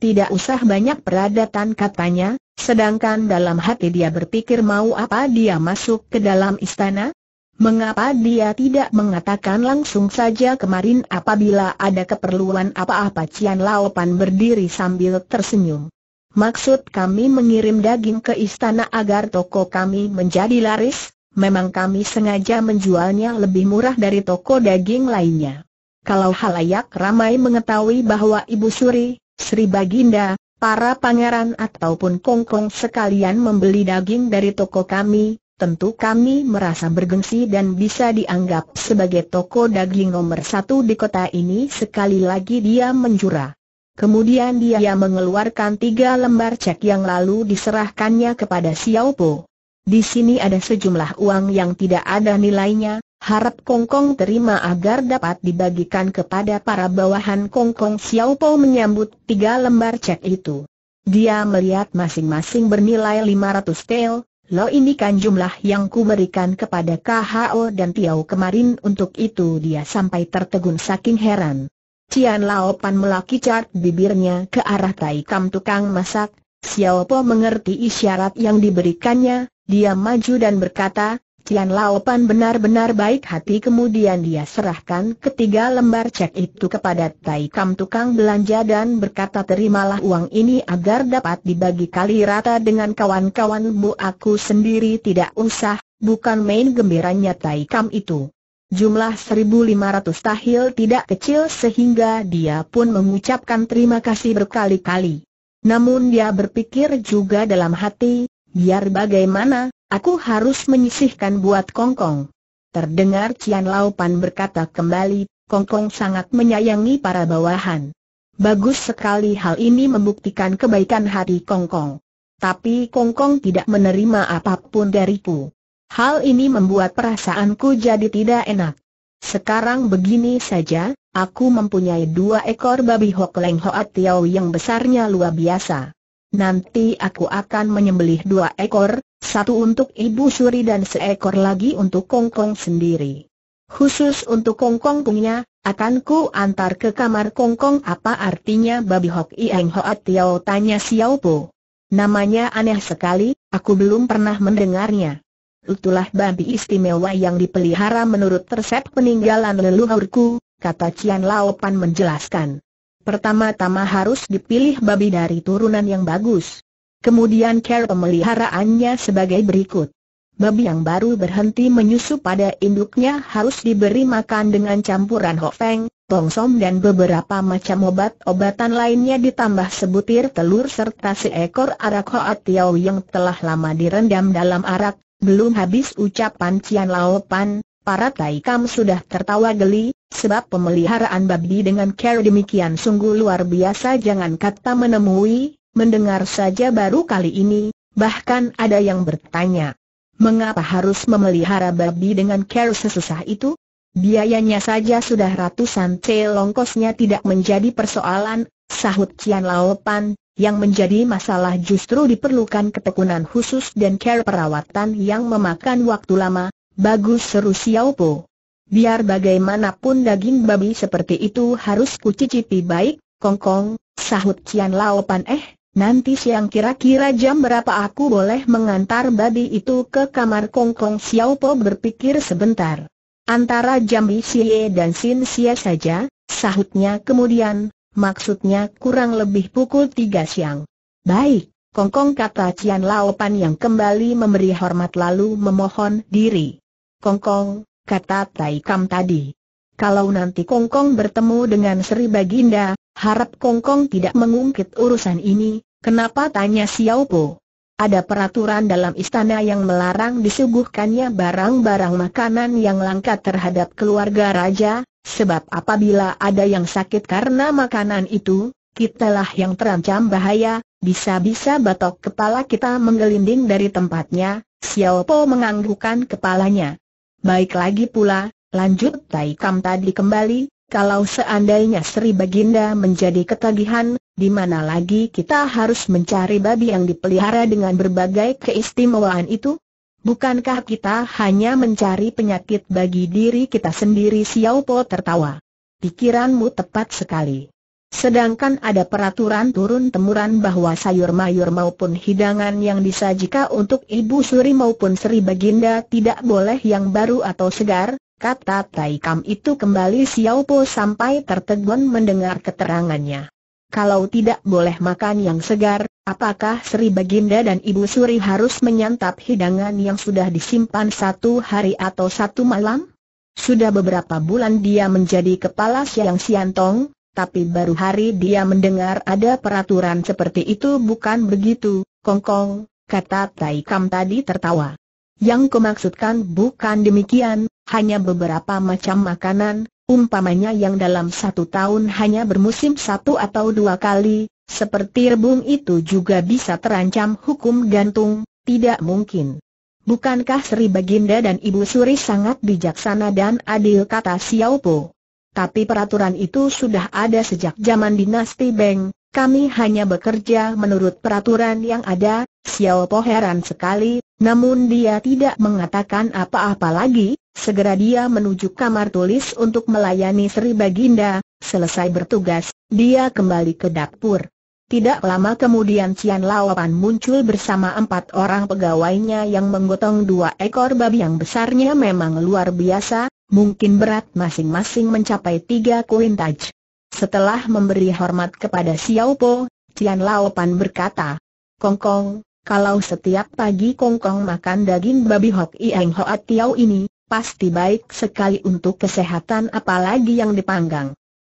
Tidak usah banyak peradatan katanya, sedangkan dalam hati dia berpikir mau apa dia masuk ke dalam istana? Mengapa dia tidak mengatakan langsung saja kemarin apabila ada keperluan apa-apa Cian pan berdiri sambil tersenyum. Maksud kami mengirim daging ke istana agar toko kami menjadi laris, memang kami sengaja menjualnya lebih murah dari toko daging lainnya. Kalau halayak ramai mengetahui bahwa Ibu Suri, Sri Baginda, para pangeran ataupun kongkong sekalian membeli daging dari toko kami, tentu kami merasa bergengsi dan bisa dianggap sebagai toko daging nomor satu di kota ini sekali lagi dia menjura. Kemudian dia mengeluarkan tiga lembar cek yang lalu diserahkannya kepada Xiao Po. Di sini ada sejumlah uang yang tidak ada nilainya, harap Kongkong terima agar dapat dibagikan kepada para bawahan Kongkong Xiao Po menyambut tiga lembar cek itu. Dia melihat masing-masing bernilai 500 tel, lo ini kan jumlah yang kuberikan kepada KHO dan Tiao kemarin untuk itu dia sampai tertegun saking heran. Cian Pan melaki cat bibirnya ke arah Tai Kam tukang masak, Xiao Po mengerti isyarat yang diberikannya, dia maju dan berkata, Tian Laopan benar-benar baik hati kemudian dia serahkan ketiga lembar cek itu kepada Tai Kam tukang belanja dan berkata terimalah uang ini agar dapat dibagi kali rata dengan kawan-kawanmu aku sendiri tidak usah, bukan main gembiranya Tai Kam itu. Jumlah 1500 tahil tidak kecil sehingga dia pun mengucapkan terima kasih berkali-kali. Namun dia berpikir juga dalam hati, biar bagaimana, aku harus menyisihkan buat Kongkong. Terdengar Cian Laupan berkata kembali, Kongkong sangat menyayangi para bawahan. Bagus sekali hal ini membuktikan kebaikan hati Kongkong. Tapi Kongkong tidak menerima apapun dariku. Hal ini membuat perasaanku jadi tidak enak. Sekarang begini saja, Aku mempunyai dua ekor babi hok leng hoat tiau yang besarnya luar biasa. Nanti aku akan menyembelih dua ekor, satu untuk ibu suri dan seekor lagi untuk kongkong sendiri. Khusus untuk kongkong punya, akan ku antar ke kamar kongkong apa artinya babi hok ieng hoat tiau tanya Xiao Po. Namanya aneh sekali, aku belum pernah mendengarnya. Itulah babi istimewa yang dipelihara menurut resep peninggalan leluhurku, kata Cian Laopan menjelaskan. Pertama-tama harus dipilih babi dari turunan yang bagus. Kemudian care pemeliharaannya sebagai berikut. Babi yang baru berhenti menyusu pada induknya harus diberi makan dengan campuran hofeng, tongsom dan beberapa macam obat-obatan lainnya ditambah sebutir telur serta seekor arak hoat tiaw yang telah lama direndam dalam arak, belum habis ucapan Cian Laopan, Para Taikam sudah tertawa geli, sebab pemeliharaan babi dengan care demikian sungguh luar biasa jangan kata menemui, mendengar saja baru kali ini, bahkan ada yang bertanya. Mengapa harus memelihara babi dengan care sesusah itu? Biayanya saja sudah ratusan celong Longkosnya tidak menjadi persoalan, sahut Cian Laopan, yang menjadi masalah justru diperlukan ketekunan khusus dan care perawatan yang memakan waktu lama, Bagus seru Xiao Po. Biar bagaimanapun daging babi seperti itu harus kucicipi baik, kongkong, sahut Cian Lao Pan eh, nanti siang kira-kira jam berapa aku boleh mengantar babi itu ke kamar kongkong Po berpikir sebentar. Antara jam Xie dan Xin Xie saja, sahutnya kemudian, maksudnya kurang lebih pukul tiga siang. Baik, Kongkong kata Cian Laopan yang kembali memberi hormat lalu memohon diri. Kongkong, kata Tai Kam tadi. Kalau nanti Kongkong bertemu dengan Sri Baginda, harap Kongkong tidak mengungkit urusan ini, kenapa tanya Xiao Po? Ada peraturan dalam istana yang melarang disuguhkannya barang-barang makanan yang langka terhadap keluarga raja, sebab apabila ada yang sakit karena makanan itu, kitalah yang terancam bahaya, bisa-bisa batok kepala kita menggelinding dari tempatnya, Xiao Po menganggukkan kepalanya. Baik lagi pula, lanjut Tai Kam tadi kembali, kalau seandainya Sri Baginda menjadi ketagihan, di mana lagi kita harus mencari babi yang dipelihara dengan berbagai keistimewaan itu? Bukankah kita hanya mencari penyakit bagi diri kita sendiri Xiao Po tertawa. Pikiranmu tepat sekali. Sedangkan ada peraturan turun-temurun bahwa sayur-mayur maupun hidangan yang disajikan untuk ibu suri maupun sri baginda tidak boleh yang baru atau segar, kata Taikam itu kembali Xiao sampai tertegun mendengar keterangannya. Kalau tidak boleh makan yang segar, apakah Sri Baginda dan Ibu Suri harus menyantap hidangan yang sudah disimpan satu hari atau satu malam? Sudah beberapa bulan dia menjadi kepala Siang Siantong, tapi baru hari dia mendengar ada peraturan seperti itu bukan begitu, kongkong, kata Tai Kam tadi tertawa. Yang kumaksudkan bukan demikian, hanya beberapa macam makanan, umpamanya yang dalam satu tahun hanya bermusim satu atau dua kali, seperti rebung itu juga bisa terancam hukum gantung, tidak mungkin. Bukankah Sri Baginda dan Ibu Suri sangat bijaksana dan adil kata Xiao Po? tapi peraturan itu sudah ada sejak zaman dinasti Beng, kami hanya bekerja menurut peraturan yang ada, Xiao Po heran sekali, namun dia tidak mengatakan apa-apa lagi, segera dia menuju kamar tulis untuk melayani Sri Baginda, selesai bertugas, dia kembali ke dapur. Tidak lama kemudian Cian Lawapan muncul bersama empat orang pegawainya yang menggotong dua ekor babi yang besarnya memang luar biasa, mungkin berat masing-masing mencapai tiga kuintaj. Setelah memberi hormat kepada Xiao Po, Tian Laopan berkata, Kong Kong, kalau setiap pagi Kong Kong makan daging babi Hok Ieng Hoat Tiao ini, pasti baik sekali untuk kesehatan apalagi yang dipanggang.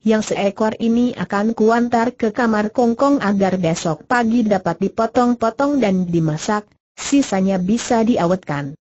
Yang seekor ini akan kuantar ke kamar Kong Kong agar besok pagi dapat dipotong-potong dan dimasak, sisanya bisa diawetkan.